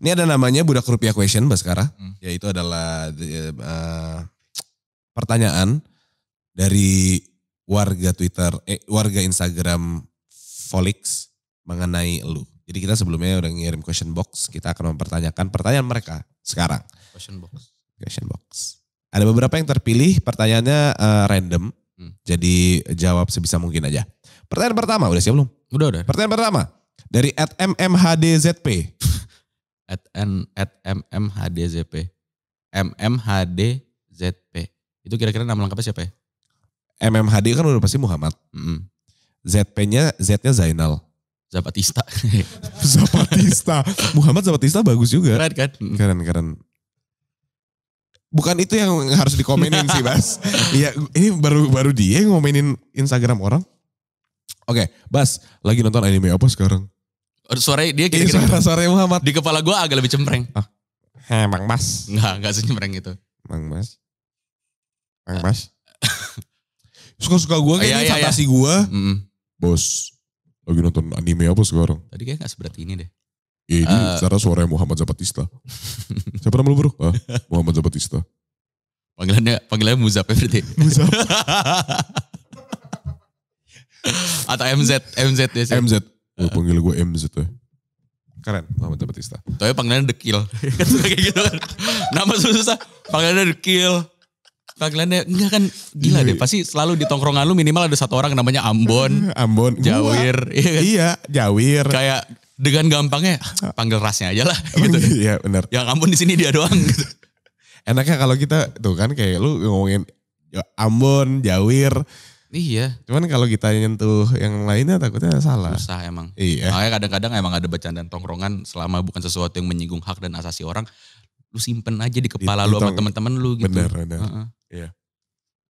Ini ada namanya budak rupiah question Sekarang. Hmm. Yaitu adalah uh, pertanyaan dari warga Twitter, eh, warga Instagram Folix mengenai lu. Jadi kita sebelumnya udah ngirim question box, kita akan mempertanyakan pertanyaan mereka sekarang. Question box. Question box. Ada beberapa yang terpilih, pertanyaannya uh, random. Hmm. Jadi jawab sebisa mungkin aja. Pertanyaan pertama, udah siap belum? Udah, udah. Pertanyaan pertama, dari at MMHDZP. at, n, at MMHDZP. MMHDZP. Itu kira-kira nama lengkapnya siapa ya? MMHD kan udah pasti Muhammad. Mm. ZP-nya Z-nya Zainal. Zapatista. Zapatista. Muhammad Zapatista bagus juga. Keren kan? Mm. Keren, keren. Bukan itu yang harus dikomenin sih, Bas. Iya, ini baru baru dia yang ngomenin Instagram orang. Oke, okay, Bas, lagi nonton anime apa sekarang? Suaranya dia kayak suara suara Muhammad. Di kepala gue agak lebih cempreng. Ah. Emang Mang Mas. Enggak, enggak secempreng itu. Mang Mas. Mang Mas. Suka-suka gue kayak oh, ini iya, iya, fantasi iya. gue. Mm. Bos, lagi nonton anime apa sekarang? Tadi kayak gak seberat ini deh. Ya, ini uh, eh. secara suaranya Muhammad Zapatista. Siapa nama lu bro? Ah, Muhammad Zapatista. Panggilannya, panggilannya Muzab ya berarti? Muzab. Atau MZ, MZ ya sih. Eh. MZ. panggil gue MZ ya. Keren, Muhammad Zapatista. Tapi panggilannya Dekil. Kill. kayak gitu kan. Nama susah, panggilannya Kill panggilan deh enggak kan gila deh pasti selalu di tongkrongan lu minimal ada satu orang namanya Ambon Ambon Jawir iya, kan? iya Jawir kayak dengan gampangnya ah. panggil rasnya aja lah oh, gitu iya benar yang Ambon di sini dia doang gitu. enaknya kalau kita tuh kan kayak lu ngomongin ya, Ambon Jawir Iya. Cuman kalau kita nyentuh yang lainnya takutnya salah. Susah emang. Iya. Makanya kadang-kadang emang ada bacaan dan tongkrongan selama bukan sesuatu yang menyinggung hak dan asasi orang lu simpen aja di kepala di, iya, lu sama teman-teman lu gitu. Bener, bener. Uh -huh. Iya.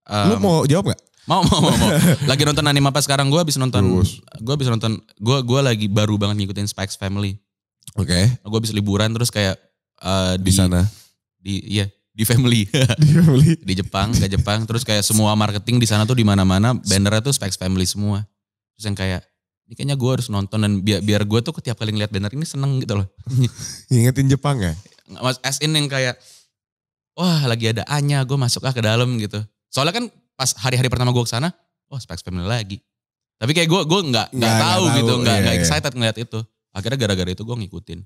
Um, lu mau jawab gak? Mau, mau, mau, mau. lagi nonton anime apa sekarang? Gua habis nonton, gue habis nonton, gue gua lagi baru banget ngikutin Spikes Family. Oke. Okay. Gue habis liburan terus kayak uh, di, di sana. Di, iya, di family. di family. di Jepang, ke Jepang. Terus kayak semua marketing di sana tuh di mana-mana, bannernya tuh Spikes Family semua. Terus yang kayak, ini kayaknya gue harus nonton dan biar biar gue tuh tiap kali ngeliat banner ini seneng gitu loh. Ingetin Jepang ya? mas as in yang kayak wah lagi ada Anya gue masuk ah ke dalam gitu soalnya kan pas hari-hari pertama gue kesana wah oh, spek Family lagi tapi kayak gue gue nggak nggak tahu, tahu gitu nggak iya, nggak iya, iya. excited ngeliat itu akhirnya gara-gara itu gue ngikutin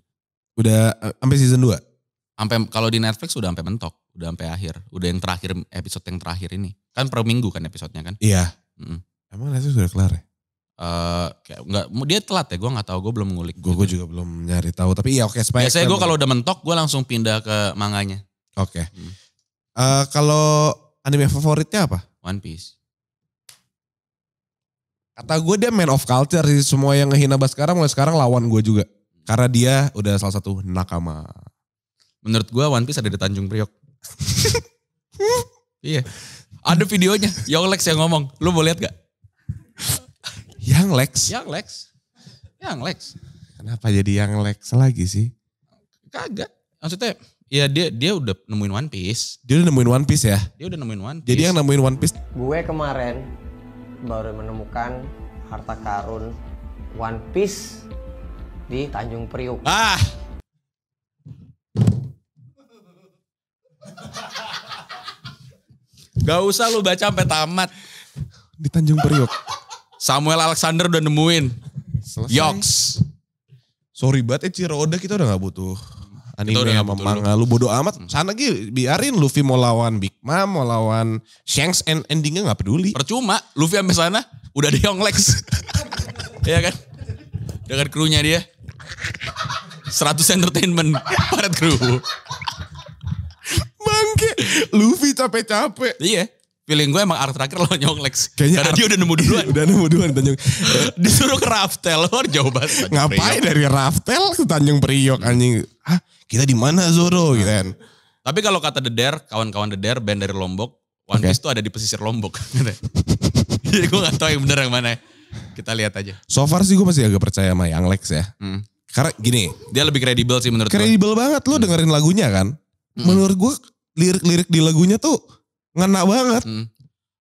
udah eh, sampai season 2? sampai kalau di Netflix udah sampai mentok udah sampai akhir udah yang terakhir episode yang terakhir ini kan per minggu kan episodenya kan iya mm -hmm. emang Netflix sudah kelar ya Eh, kayak nggak dia telat ya gue nggak tahu gue belum ngulik gue gitu. juga belum nyari tahu tapi iya oke okay, biasanya gue kalau udah mentok gue langsung pindah ke manganya oke okay. hmm. uh, kalau anime favoritnya apa One Piece kata gue dia man of culture sih semua yang ngehina sekarang mulai sekarang lawan gue juga karena dia udah salah satu nakama menurut gue One Piece ada di Tanjung Priok iya ada videonya Yonglex yang ngomong lu mau lihat gak yang Lex. Yang Lex. Yang Lex. Kenapa jadi yang Lex lagi sih? Kagak. Maksudnya ya dia dia udah nemuin One Piece. Dia udah nemuin One Piece ya? Dia udah nemuin One Piece. Jadi yang nemuin One Piece. Gue kemarin baru menemukan harta karun One Piece di Tanjung Priuk. Ah. Gak usah lu baca sampai tamat. Di Tanjung Priuk. Samuel Alexander udah nemuin. Selesai. Yoks. Sorry banget eh Oda kita udah gak butuh anime itu udah sama manga. Lu bodo amat. Sana lagi biarin Luffy mau lawan Big Mom, mau lawan Shanks and endingnya gak peduli. Percuma Luffy sampai sana udah ada Young Lex. Iya kan? Dengan krunya dia. 100 entertainment Parat kru. Bangke, Luffy capek-capek. Iya. Feeling gue emang art terakhir lo nyong Lex. Kayaknya Karena dia udah nemu duluan. udah nemu duluan Tanjung. Disuruh ke Raftel, lo jauh banget. Ngapain Priok. dari Raftel ke Tanjung Priok anjing. Hah, kita di mana Zoro nah. gitu kan. Tapi kalau kata The Dare, kawan-kawan The Dare band dari Lombok, One okay. Piece tuh ada di pesisir Lombok. Jadi gue gak tau yang bener yang mana. Kita lihat aja. So far sih gue masih agak percaya sama Yang Lex ya. Hmm. Karena gini. Dia lebih kredibel sih menurut gue. Kredibel banget. Lo hmm. dengerin lagunya kan. Hmm. Menurut gue lirik-lirik di lagunya tuh Ngena banget. Hmm.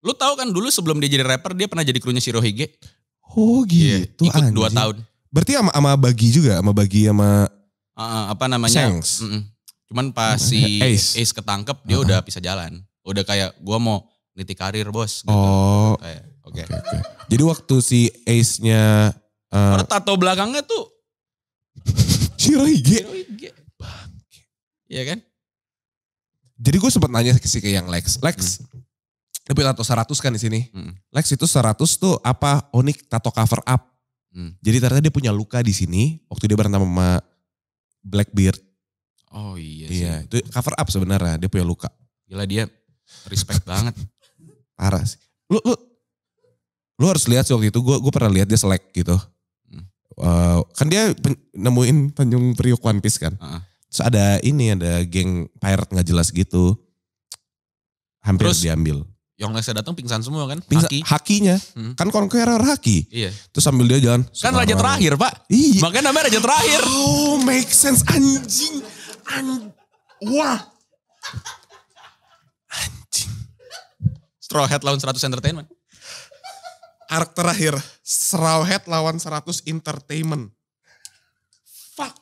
Lu tahu kan dulu sebelum dia jadi rapper dia pernah jadi krunya Shirohige. Oh iya, gitu. Yeah, ikut dua tahun. Berarti sama, sama Bagi juga, sama Bagi sama uh, apa namanya? Sengs. Mm -mm. Cuman pas si Ace, Ace ketangkep dia uh -huh. udah bisa jalan. Udah kayak gua mau niti karir bos. Gitu. Oh. Kayak, Oke. Okay. Okay, okay. Jadi waktu si Ace-nya uh, tato belakangnya tuh Shirohige. Shirohige. Bangke. Iya kan? Jadi gue sempat nanya sih ke yang Lex. Lex, hmm. Tapi tato 100 kan di sini. Hmm. Lex itu 100 tuh apa? Onik tato cover up. Hmm. Jadi ternyata dia punya luka di sini waktu dia berantem sama Blackbeard. Oh iya, iya sih. Iya, itu cover up sebenarnya dia punya luka. Gila dia respect banget. Parah sih. Lu lu lu harus lihat sih waktu itu gue gue pernah lihat dia selek gitu. Hmm. Uh, kan dia nemuin Tanjung Priok One Piece kan. Uh -uh. Terus ada ini ada geng pirate nggak jelas gitu. Hampir Terus, diambil. saya datang pingsan semua kan? Pingsan, haki. Hakinya. Hmm. Kan conqueror haki. Iya. Terus sambil dia jalan. Kan raja terakhir pak. Iya. Makanya namanya raja terakhir. Oh make sense anjing. An Wah. Anjing. Straw Hat lawan 100 Entertainment. Arc terakhir. Straw Hat lawan 100 Entertainment.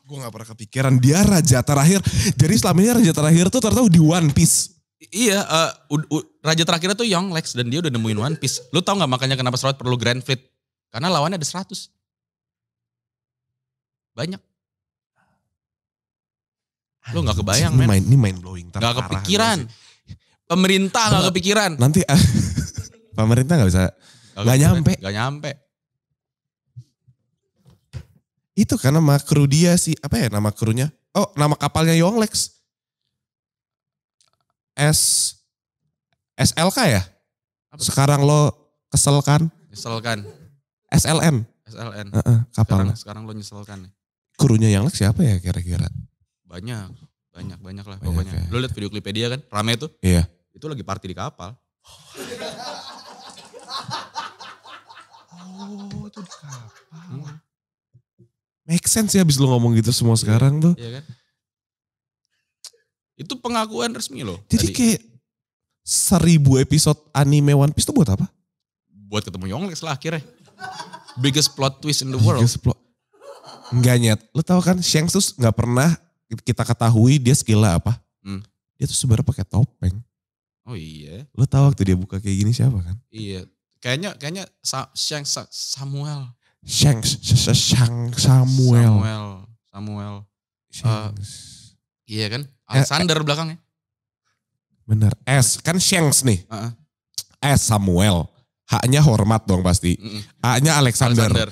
Gue gak pernah kepikiran. Dia raja terakhir. Jadi selama ini raja terakhir tuh ternyata di One Piece. Iya, uh, u, u, raja terakhir tuh Young Lex dan dia udah nemuin One Piece. Lu tau gak makanya kenapa Star perlu Grand Fleet? Karena lawannya ada 100. Banyak. Lu gak kebayang, men. Ini main, ini main blowing. Gak kepikiran. Pemerintah gak kepikiran. Nanti pemerintah gak bisa, gak, gak nyampe. Gak nyampe. Itu karena nama kru dia sih. Apa ya nama krunya? Oh, nama kapalnya Yonglex. S SLK ya? Apa? Sekarang lo kesel kan? Kesel kan. SLN. SLN. Uh -uh, kapal. Sekarang, sekarang lo nyeselkan. Krunya Yonglex siapa ya kira-kira? Banyak. Banyak, banyak lah banyak pokoknya. Ya. Lo liat video klipnya dia kan? Rame tuh. Iya. Itu lagi party di kapal. Oh, itu di kapal. Hmm make sense ya abis lu ngomong gitu semua iya, sekarang tuh. Iya kan? Itu pengakuan resmi loh. Jadi tadi. kayak seribu episode anime One Piece tuh buat apa? Buat ketemu Yonglex lah akhirnya. Biggest plot twist in the world. Biggest plot. Enggak nyet. Lo tau kan Shanks tuh gak pernah kita ketahui dia skillnya apa. Hmm. Dia tuh sebenarnya pakai topeng. Oh iya. Lo tau waktu dia buka kayak gini siapa kan? Iya. Kayaknya kayaknya Shanks Samuel. Shanks, Shang Samuel. Samuel, Samuel. Uh, iya kan? Eh, Alexander eh, belakangnya. Bener. S kan Shanks nih. Uh -uh. S Samuel. H-nya hormat dong pasti. uh -mm. A-nya Alexander. Alexander.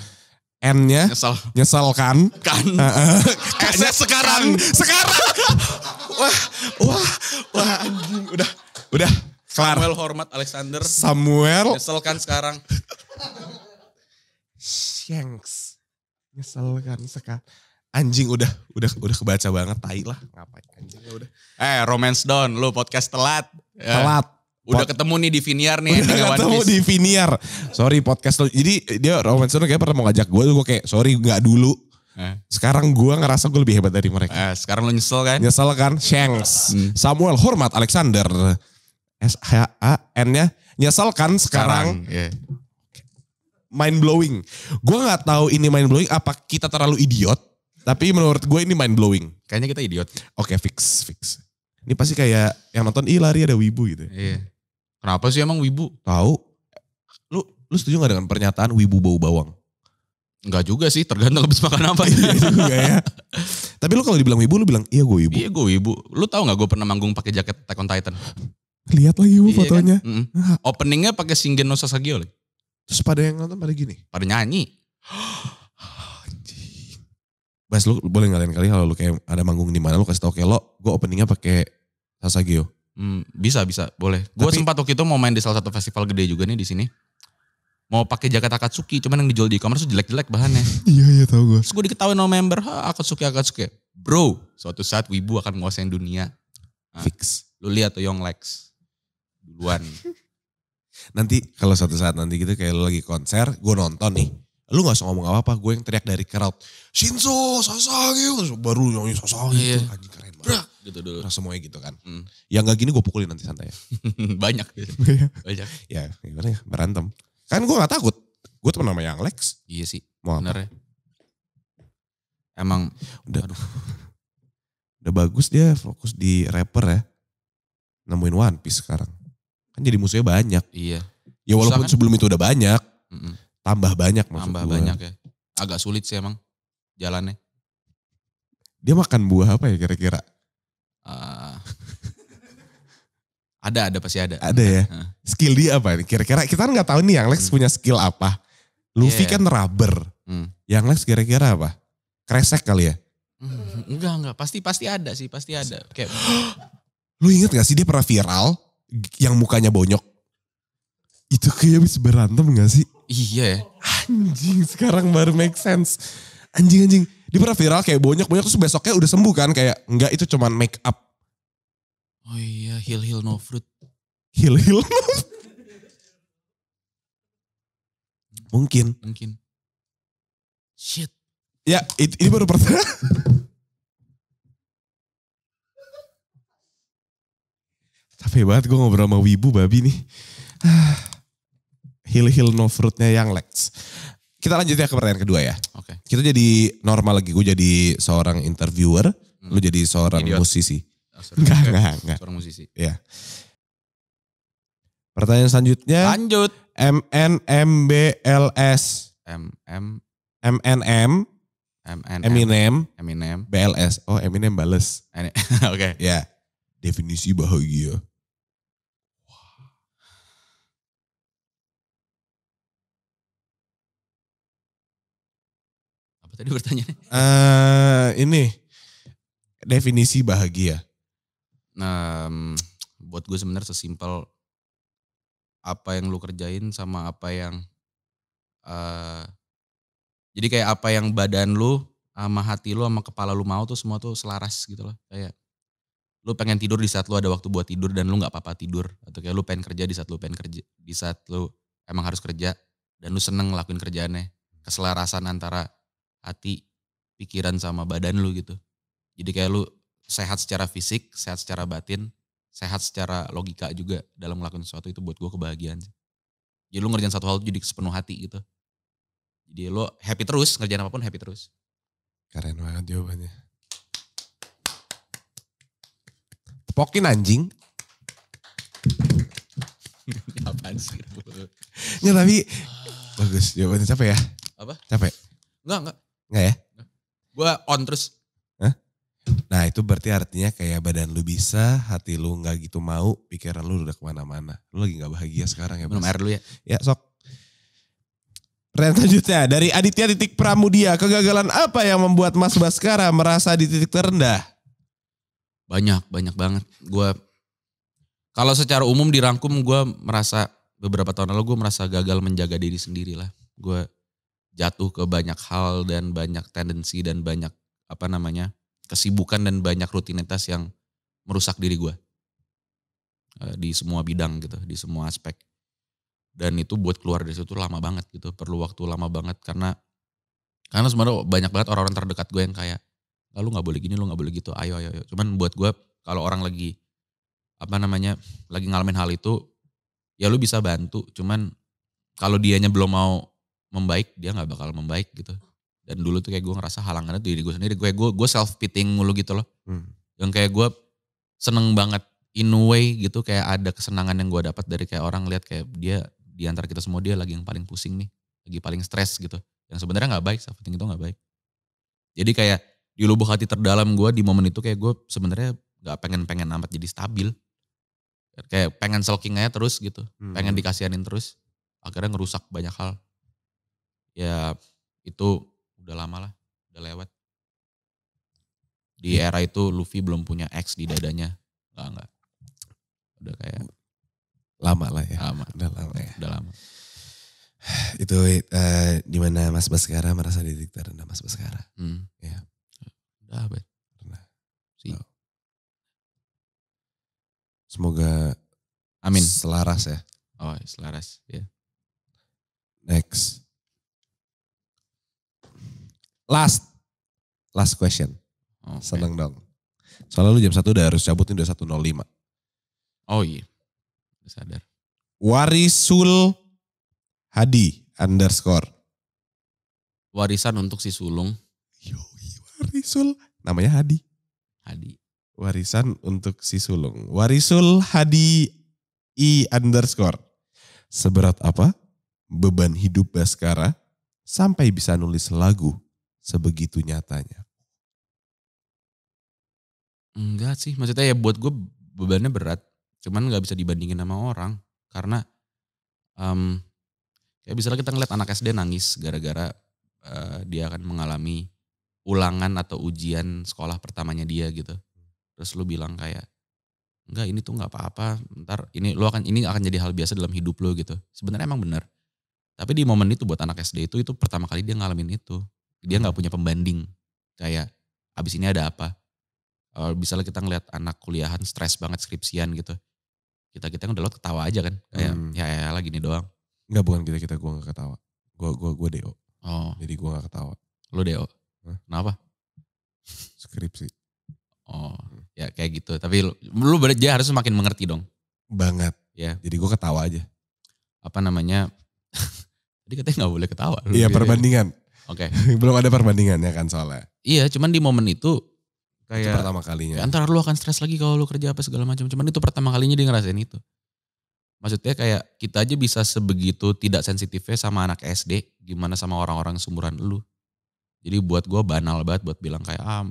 N-nya nyesal. nyesal kan? Kan. Uh, S-nya sekarang. Kan. Sekarang. wah, wah, wah Udah, udah. Kelar. Samuel hormat Alexander. Samuel. Nyesel kan sekarang. Shanks. Nyesel kan sekat. Anjing udah udah udah kebaca banget tai lah ngapain anjingnya udah. Eh romance down lu podcast telat. Ya. Telat. Pod udah ketemu nih di Viniar nih. Udah ketemu di Viniar. Sorry podcast lo. Jadi dia romance down kayak pernah mau ngajak gue. Gue kayak sorry gak dulu. Eh. Sekarang gue ngerasa gue lebih hebat dari mereka. Eh, sekarang lo nyesel kan? Nyesel kan? Shanks. Hmm. Samuel hormat Alexander. S-H-A-N-nya. Nyesel kan sekarang. sekarang yeah mind blowing. Gue nggak tahu ini mind blowing apa kita terlalu idiot. Tapi menurut gue ini mind blowing. Kayaknya kita idiot. Oke fix fix. Ini pasti kayak yang nonton ih lari ada wibu gitu. Iya. Kenapa sih emang wibu? Tahu. Lu lu setuju gak dengan pernyataan wibu bau bawang? Enggak juga sih, tergantung habis makan apa. iya ya. Tapi lu kalau dibilang wibu, lu bilang iya gue wibu. Iya gue wibu. Lu tahu nggak gue pernah manggung pakai jaket Tekon Titan? Lihat lagi Wibu iya kan? fotonya. Kan? Mm -hmm. Openingnya pakai Shingen no Sasagio. Lagi. Terus pada yang nonton pada gini. Pada nyanyi. Bas lu boleh ngalain kali kalau lu kayak ada manggung di mana lu kasih tau kayak lo, gue openingnya pakai Sasagio. Hmm, bisa bisa, boleh. Gue sempat waktu itu mau main di salah satu festival gede juga nih di sini. Mau pakai jaket Akatsuki, cuman yang dijual di e-commerce jelek-jelek bahannya. iya iya tau gue. Terus gue diketawain sama member, ha, Akatsuki Akatsuki. Bro, suatu saat Wibu akan menguasai dunia. Nah, Fix. Lu lihat tuh Young Lex duluan. Nanti kalau satu saat nanti gitu kayak lu lagi konser, gue nonton nih. Lu gak usah ngomong apa-apa, gue yang teriak dari crowd. Shinzo, Sasage, gitu. baru nyanyi Sasage. Gitu. Iya. Gitu. keren banget. Bra. Gitu dulu. Nah semuanya gitu kan. Hmm. Yang gak gini gue pukulin nanti santai. Ya. Banyak. Iya. Banyak. ya gimana ya, berantem. Kan gue gak takut. Gue temen sama yang Lex. Iya sih. Mau apa? ya. Emang. Udah. Aduh. udah bagus dia fokus di rapper ya. Nemuin One Piece sekarang kan jadi musuhnya banyak. Iya. Ya walaupun kan? sebelum itu udah banyak, mm -mm. tambah banyak maksud Tambah gua. banyak ya. Agak sulit sih emang jalannya. Dia makan buah apa ya kira-kira? Uh, ada ada pasti ada. Ada ya. skill dia apa nih? Kira-kira kita kan nggak tahu nih yang Lex hmm. punya skill apa. Luffy yeah. Iya. kan rubber. Hmm. Yang Lex kira-kira apa? Kresek kali ya? Hmm, enggak enggak pasti pasti ada sih pasti ada. Kayak Lu inget gak sih dia pernah viral? yang mukanya bonyok. Itu kayak bisa berantem gak sih? Iya Anjing sekarang baru make sense. Anjing anjing. Dia pernah viral kayak bonyok-bonyok terus besoknya udah sembuh kan. Kayak enggak itu cuman make up. Oh iya, heal heal No Fruit. heal heal No Fruit. Mungkin. Mungkin. Shit. Ya, ini baru pertama. capek banget gue ngobrol sama Wibu babi nih. Hill Hill No Fruitnya yang Lex. Kita lanjut ya ke pertanyaan kedua ya. Oke. Okay. Kita jadi normal lagi. Gue jadi seorang interviewer. Hmm. Lu jadi seorang Idiot. musisi. Oh, enggak, enggak, Seorang musisi. Iya. Pertanyaan selanjutnya. Lanjut. MNMBLS. MM. MNM. MNM. Eminem. Eminem. BLS. Oh Eminem bales. Oke. Okay. Ya. Definisi bahagia. Apa tadi pertanyaannya? Uh, ini definisi bahagia. Nah, buat gue sebenarnya sesimpel apa yang lu kerjain sama apa yang uh, jadi kayak apa yang badan lu sama hati lu sama kepala lu mau tuh semua tuh selaras gitu loh kayak lu pengen tidur di saat lu ada waktu buat tidur dan lu nggak apa-apa tidur atau kayak lu pengen kerja di saat lu pengen kerja di saat lu emang harus kerja dan lu seneng ngelakuin kerjaannya keselarasan antara hati, pikiran sama badan lu gitu. Jadi kayak lu sehat secara fisik, sehat secara batin, sehat secara logika juga dalam melakukan sesuatu itu buat gue kebahagiaan sih. Jadi lu ngerjain satu hal jadi sepenuh hati gitu. Jadi lu happy terus, ngerjain apapun happy terus. Keren banget jawabannya. Tepokin anjing. Apaan sih? ya tapi bagus jawabannya capek ya? Apa? Capek? Enggak, enggak. Enggak ya? Gue on terus. Hah? Nah itu berarti artinya kayak badan lu bisa, hati lu gak gitu mau, pikiran lu udah kemana-mana. Lu lagi gak bahagia sekarang ya. belum air dulu ya. Ya sok. Ren selanjutnya dari Aditya titik Pramudia. Kegagalan apa yang membuat Mas Baskara merasa di titik terendah? Banyak, banyak banget. Gue kalau secara umum dirangkum gue merasa beberapa tahun lalu gue merasa gagal menjaga diri sendiri lah. Gue jatuh ke banyak hal dan banyak tendensi dan banyak apa namanya kesibukan dan banyak rutinitas yang merusak diri gue eh, di semua bidang gitu di semua aspek dan itu buat keluar dari situ lama banget gitu perlu waktu lama banget karena karena sebenarnya banyak banget orang-orang terdekat gue yang kayak lalu ah, nggak boleh gini lu nggak boleh gitu ayo ayo ayo cuman buat gue kalau orang lagi apa namanya lagi ngalamin hal itu ya lu bisa bantu cuman kalau dianya belum mau membaik dia nggak bakal membaik gitu dan dulu tuh kayak gue ngerasa halangannya tuh diri gue sendiri gue gue gue self pitying mulu gitu loh hmm. yang kayak gue seneng banget in way gitu kayak ada kesenangan yang gue dapat dari kayak orang lihat kayak dia di antara kita semua dia lagi yang paling pusing nih lagi paling stres gitu yang sebenarnya nggak baik self pitying itu nggak baik jadi kayak di lubuk hati terdalam gue di momen itu kayak gue sebenarnya nggak pengen pengen amat jadi stabil kayak pengen sulking aja terus gitu hmm. pengen dikasihanin terus akhirnya ngerusak banyak hal ya itu udah lama lah, udah lewat. Di iya. era itu Luffy belum punya X di dadanya. Enggak, enggak. Udah kayak lama lah ya. Lama. Udah lama ya. Udah lama. Itu uh, mana Mas Baskara merasa didikte rendah Mas Baskara. Hmm. Ya. Udah, Bet. Pernah. Si. Oh. Semoga Amin. Selaras ya. Oh, selaras ya. Last last question. Okay. Seneng dong. Soalnya lu jam satu udah harus cabut nih udah 1.05. Oh iya. Udah sadar. Warisul Hadi underscore. Warisan untuk si sulung. Yoi, warisul. Namanya Hadi. Hadi. Warisan untuk si sulung. Warisul Hadi I underscore. Seberat apa beban hidup Baskara sampai bisa nulis lagu sebegitu nyatanya? Enggak sih, maksudnya ya buat gue bebannya berat, cuman gak bisa dibandingin sama orang karena um, ya misalnya kita ngeliat anak SD nangis gara-gara uh, dia akan mengalami ulangan atau ujian sekolah pertamanya dia gitu, terus lu bilang kayak enggak ini tuh nggak apa-apa, ntar ini lo akan ini akan jadi hal biasa dalam hidup lo gitu. Sebenarnya emang benar, tapi di momen itu buat anak SD itu itu pertama kali dia ngalamin itu dia nggak punya pembanding kayak abis ini ada apa uh, misalnya kita ngeliat anak kuliahan stres banget skripsian gitu kita kita udah lo ketawa aja kan kayak hmm. ya, ya, ya lagi nih doang nggak bukan kita kita gue nggak ketawa gue gue gue deo. oh jadi gue nggak ketawa lo deo? Hah? kenapa skripsi oh hmm. ya kayak gitu tapi lu, lu dia harus semakin mengerti dong banget ya jadi gue ketawa aja apa namanya tadi katanya nggak boleh ketawa iya perbandingan Oke. Okay. Belum ada perbandingannya kan soalnya. Iya, cuman di momen itu kayak itu pertama kalinya. Kayak, antara lu akan stres lagi kalau lu kerja apa segala macam. Cuman itu pertama kalinya dia ngerasain itu. Maksudnya kayak kita aja bisa sebegitu tidak sensitifnya sama anak SD, gimana sama orang-orang sumuran lu. Jadi buat gua banal banget buat bilang kayak ah,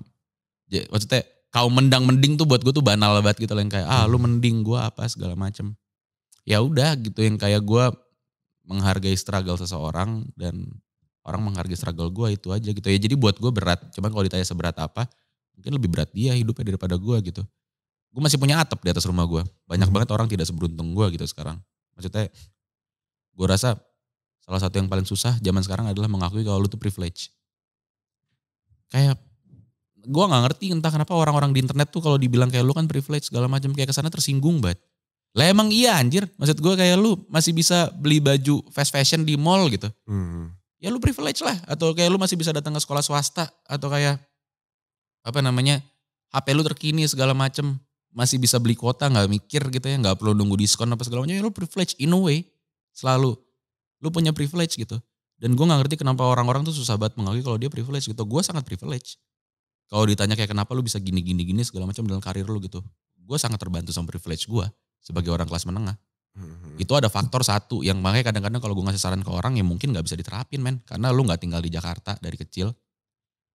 ya, maksudnya kau mendang mending tuh buat gue tuh banal banget gitu loh yang kayak ah lu hmm. mending gua apa segala macam. Ya udah gitu yang kayak gua menghargai struggle seseorang dan orang menghargai struggle gue itu aja gitu ya jadi buat gue berat cuman kalau ditanya seberat apa mungkin lebih berat dia hidupnya daripada gue gitu gue masih punya atap di atas rumah gue banyak hmm. banget orang tidak seberuntung gue gitu sekarang maksudnya gue rasa salah satu yang paling susah zaman sekarang adalah mengakui kalau lu tuh privilege kayak gue nggak ngerti entah kenapa orang-orang di internet tuh kalau dibilang kayak lu kan privilege segala macam kayak kesana tersinggung banget lah emang iya anjir maksud gue kayak lu masih bisa beli baju fast fashion di mall gitu hmm ya lu privilege lah atau kayak lu masih bisa datang ke sekolah swasta atau kayak apa namanya HP lu terkini segala macem masih bisa beli kuota nggak mikir gitu ya nggak perlu nunggu diskon apa segala macam ya lu privilege in a way selalu lu punya privilege gitu dan gue nggak ngerti kenapa orang-orang tuh susah banget mengakui kalau dia privilege gitu gue sangat privilege kalau ditanya kayak kenapa lu bisa gini gini gini segala macam dalam karir lu gitu gue sangat terbantu sama privilege gue sebagai orang kelas menengah Mm-hmm. Itu ada faktor satu yang makanya kadang-kadang kalau gue ngasih saran ke orang yang mungkin nggak bisa diterapin men. Karena lu nggak tinggal di Jakarta dari kecil.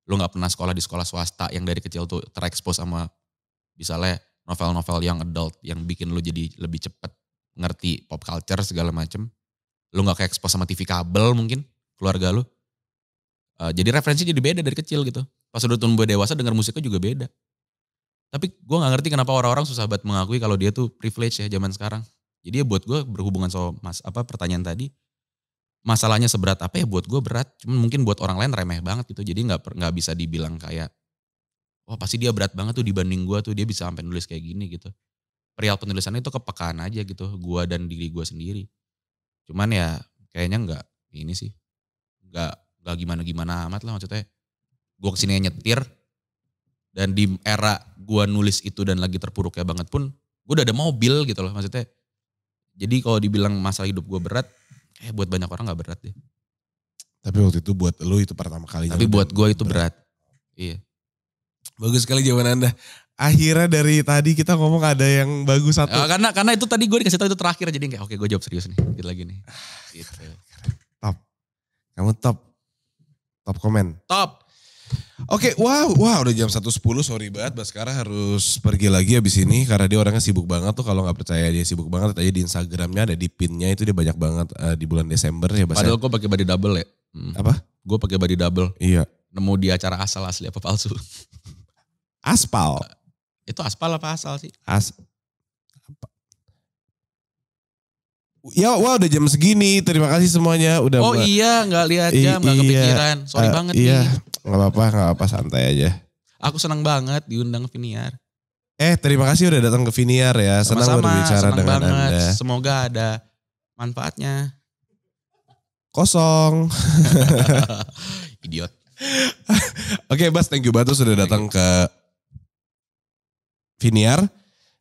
Lu nggak pernah sekolah di sekolah swasta yang dari kecil tuh terekspos sama misalnya novel-novel yang adult yang bikin lu jadi lebih cepet ngerti pop culture segala macem. Lu nggak expose sama TV kabel mungkin keluarga lu. Uh, jadi referensi jadi beda dari kecil gitu. Pas udah tumbuh dewasa denger musiknya juga beda. Tapi gue gak ngerti kenapa orang-orang susah banget mengakui kalau dia tuh privilege ya zaman sekarang. Jadi ya buat gue berhubungan sama mas apa pertanyaan tadi masalahnya seberat apa ya buat gue berat. Cuman mungkin buat orang lain remeh banget gitu. Jadi nggak nggak bisa dibilang kayak wah oh, pasti dia berat banget tuh dibanding gue tuh dia bisa sampai nulis kayak gini gitu. Perihal penulisannya itu kepekaan aja gitu. Gue dan diri gue sendiri. Cuman ya kayaknya nggak ini sih nggak nggak gimana gimana amat lah maksudnya. Gue kesini nyetir dan di era gue nulis itu dan lagi terpuruk ya banget pun gue udah ada mobil gitu loh maksudnya jadi kalau dibilang masalah hidup gue berat, eh, buat banyak orang nggak berat deh. Tapi waktu itu buat lu itu pertama kali. Tapi kan? buat gue itu berat. berat. Iya. Bagus sekali jawaban Anda. Akhirnya dari tadi kita ngomong ada yang bagus satu. Ya, karena karena itu tadi gue dikasih tahu itu terakhir jadi kayak oke okay, gue jawab serius nih. Gitu lagi nih. Ah, gitu. Top. Kamu top. Top komen. Top. Oke, okay, wow, wow, udah jam 1.10, sorry banget Baskara harus pergi lagi abis ini karena dia orangnya sibuk banget tuh kalau nggak percaya dia sibuk banget tadi di Instagramnya ada di pinnya itu dia banyak banget uh, di bulan Desember ya Baskara. Padahal gue pakai body double ya. Hmm. Apa? Gue pakai body double. Iya. Nemu di acara asal asli apa palsu? Aspal. Eh, itu aspal apa asal sih? As apa? Ya, wow, udah jam segini. Terima kasih semuanya. Udah. Oh iya, nggak lihat jam, nggak iya, kepikiran. Sorry uh, banget iya. nih. Nggak apa-apa, nggak apa santai aja. Aku senang banget diundang Viniar. Eh, terima kasih udah datang ke Viniar ya. Senang Sama-sama, berbicara senang dengan banget. Anda. Semoga ada manfaatnya. Kosong. Idiot. Oke, okay, Bas, thank you banget sudah datang ke Viniar.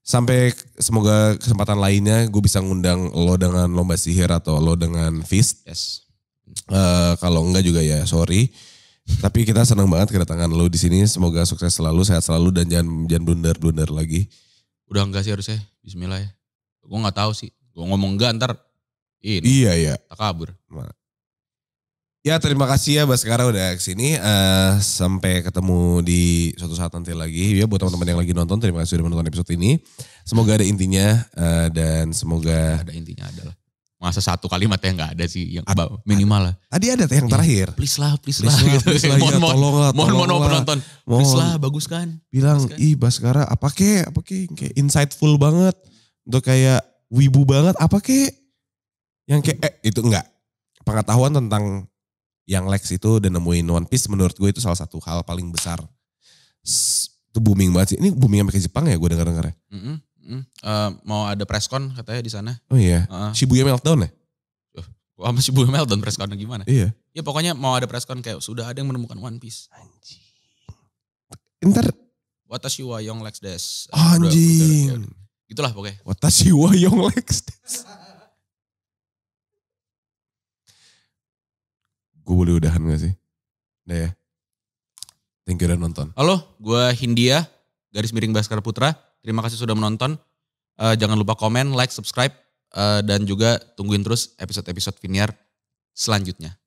Sampai semoga kesempatan lainnya gue bisa ngundang lo dengan lomba sihir atau lo dengan fist. Yes. Uh, kalau enggak juga ya sorry. Tapi kita senang banget kedatangan lu di sini. Semoga sukses selalu, sehat selalu dan jangan jangan blunder-blunder lagi. Udah enggak sih harusnya. Bismillah ya. Gue nggak tahu sih. Gue ngomong enggak ntar ini. Iya, iya. Tak kabur. Ya terima kasih ya Bas sekarang udah kesini. Uh, sampai ketemu di suatu saat nanti lagi. Ya buat teman-teman yang lagi nonton terima kasih sudah menonton episode ini. Semoga ada intinya uh, dan semoga ada intinya adalah masa satu kalimat yang nggak ada sih yang minimal lah. Tadi ada yang terakhir. Iya. please lah, please, please lah. lah, please lah mohon, ya, tolong lah, mohon, mohon, penonton. Mohon. Please lah, bagus kan? Bilang, bagus kan? ih Baskara apa ke, apa ke, kayak insightful banget. Untuk kayak wibu banget, apa ke? Yang kayak, eh, itu enggak. Pengetahuan tentang yang Lex itu dan nemuin One Piece menurut gue itu salah satu hal paling besar. Itu booming banget sih. Ini booming sampai ke Jepang ya gue denger-dengarnya. Mm -hmm. Hmm, uh, mau ada preskon katanya di sana. Oh iya. Uh, Shibuya meltdown ya? Uh, sama Shibuya meltdown presscon gimana? Iya. Ya pokoknya mau ada preskon kayak sudah ada yang menemukan One Piece. Anjing. Ntar. Watashi wa young legs des. Oh, anjing. Gitulah pokoknya. Watashi wa young legs des. gue boleh udahan gak sih? Udah ya. Thank you udah nonton. Halo, gue Hindia, garis miring Baskar Putra. Terima kasih sudah menonton. Uh, jangan lupa komen, like, subscribe, uh, dan juga tungguin terus episode-episode Viniar selanjutnya.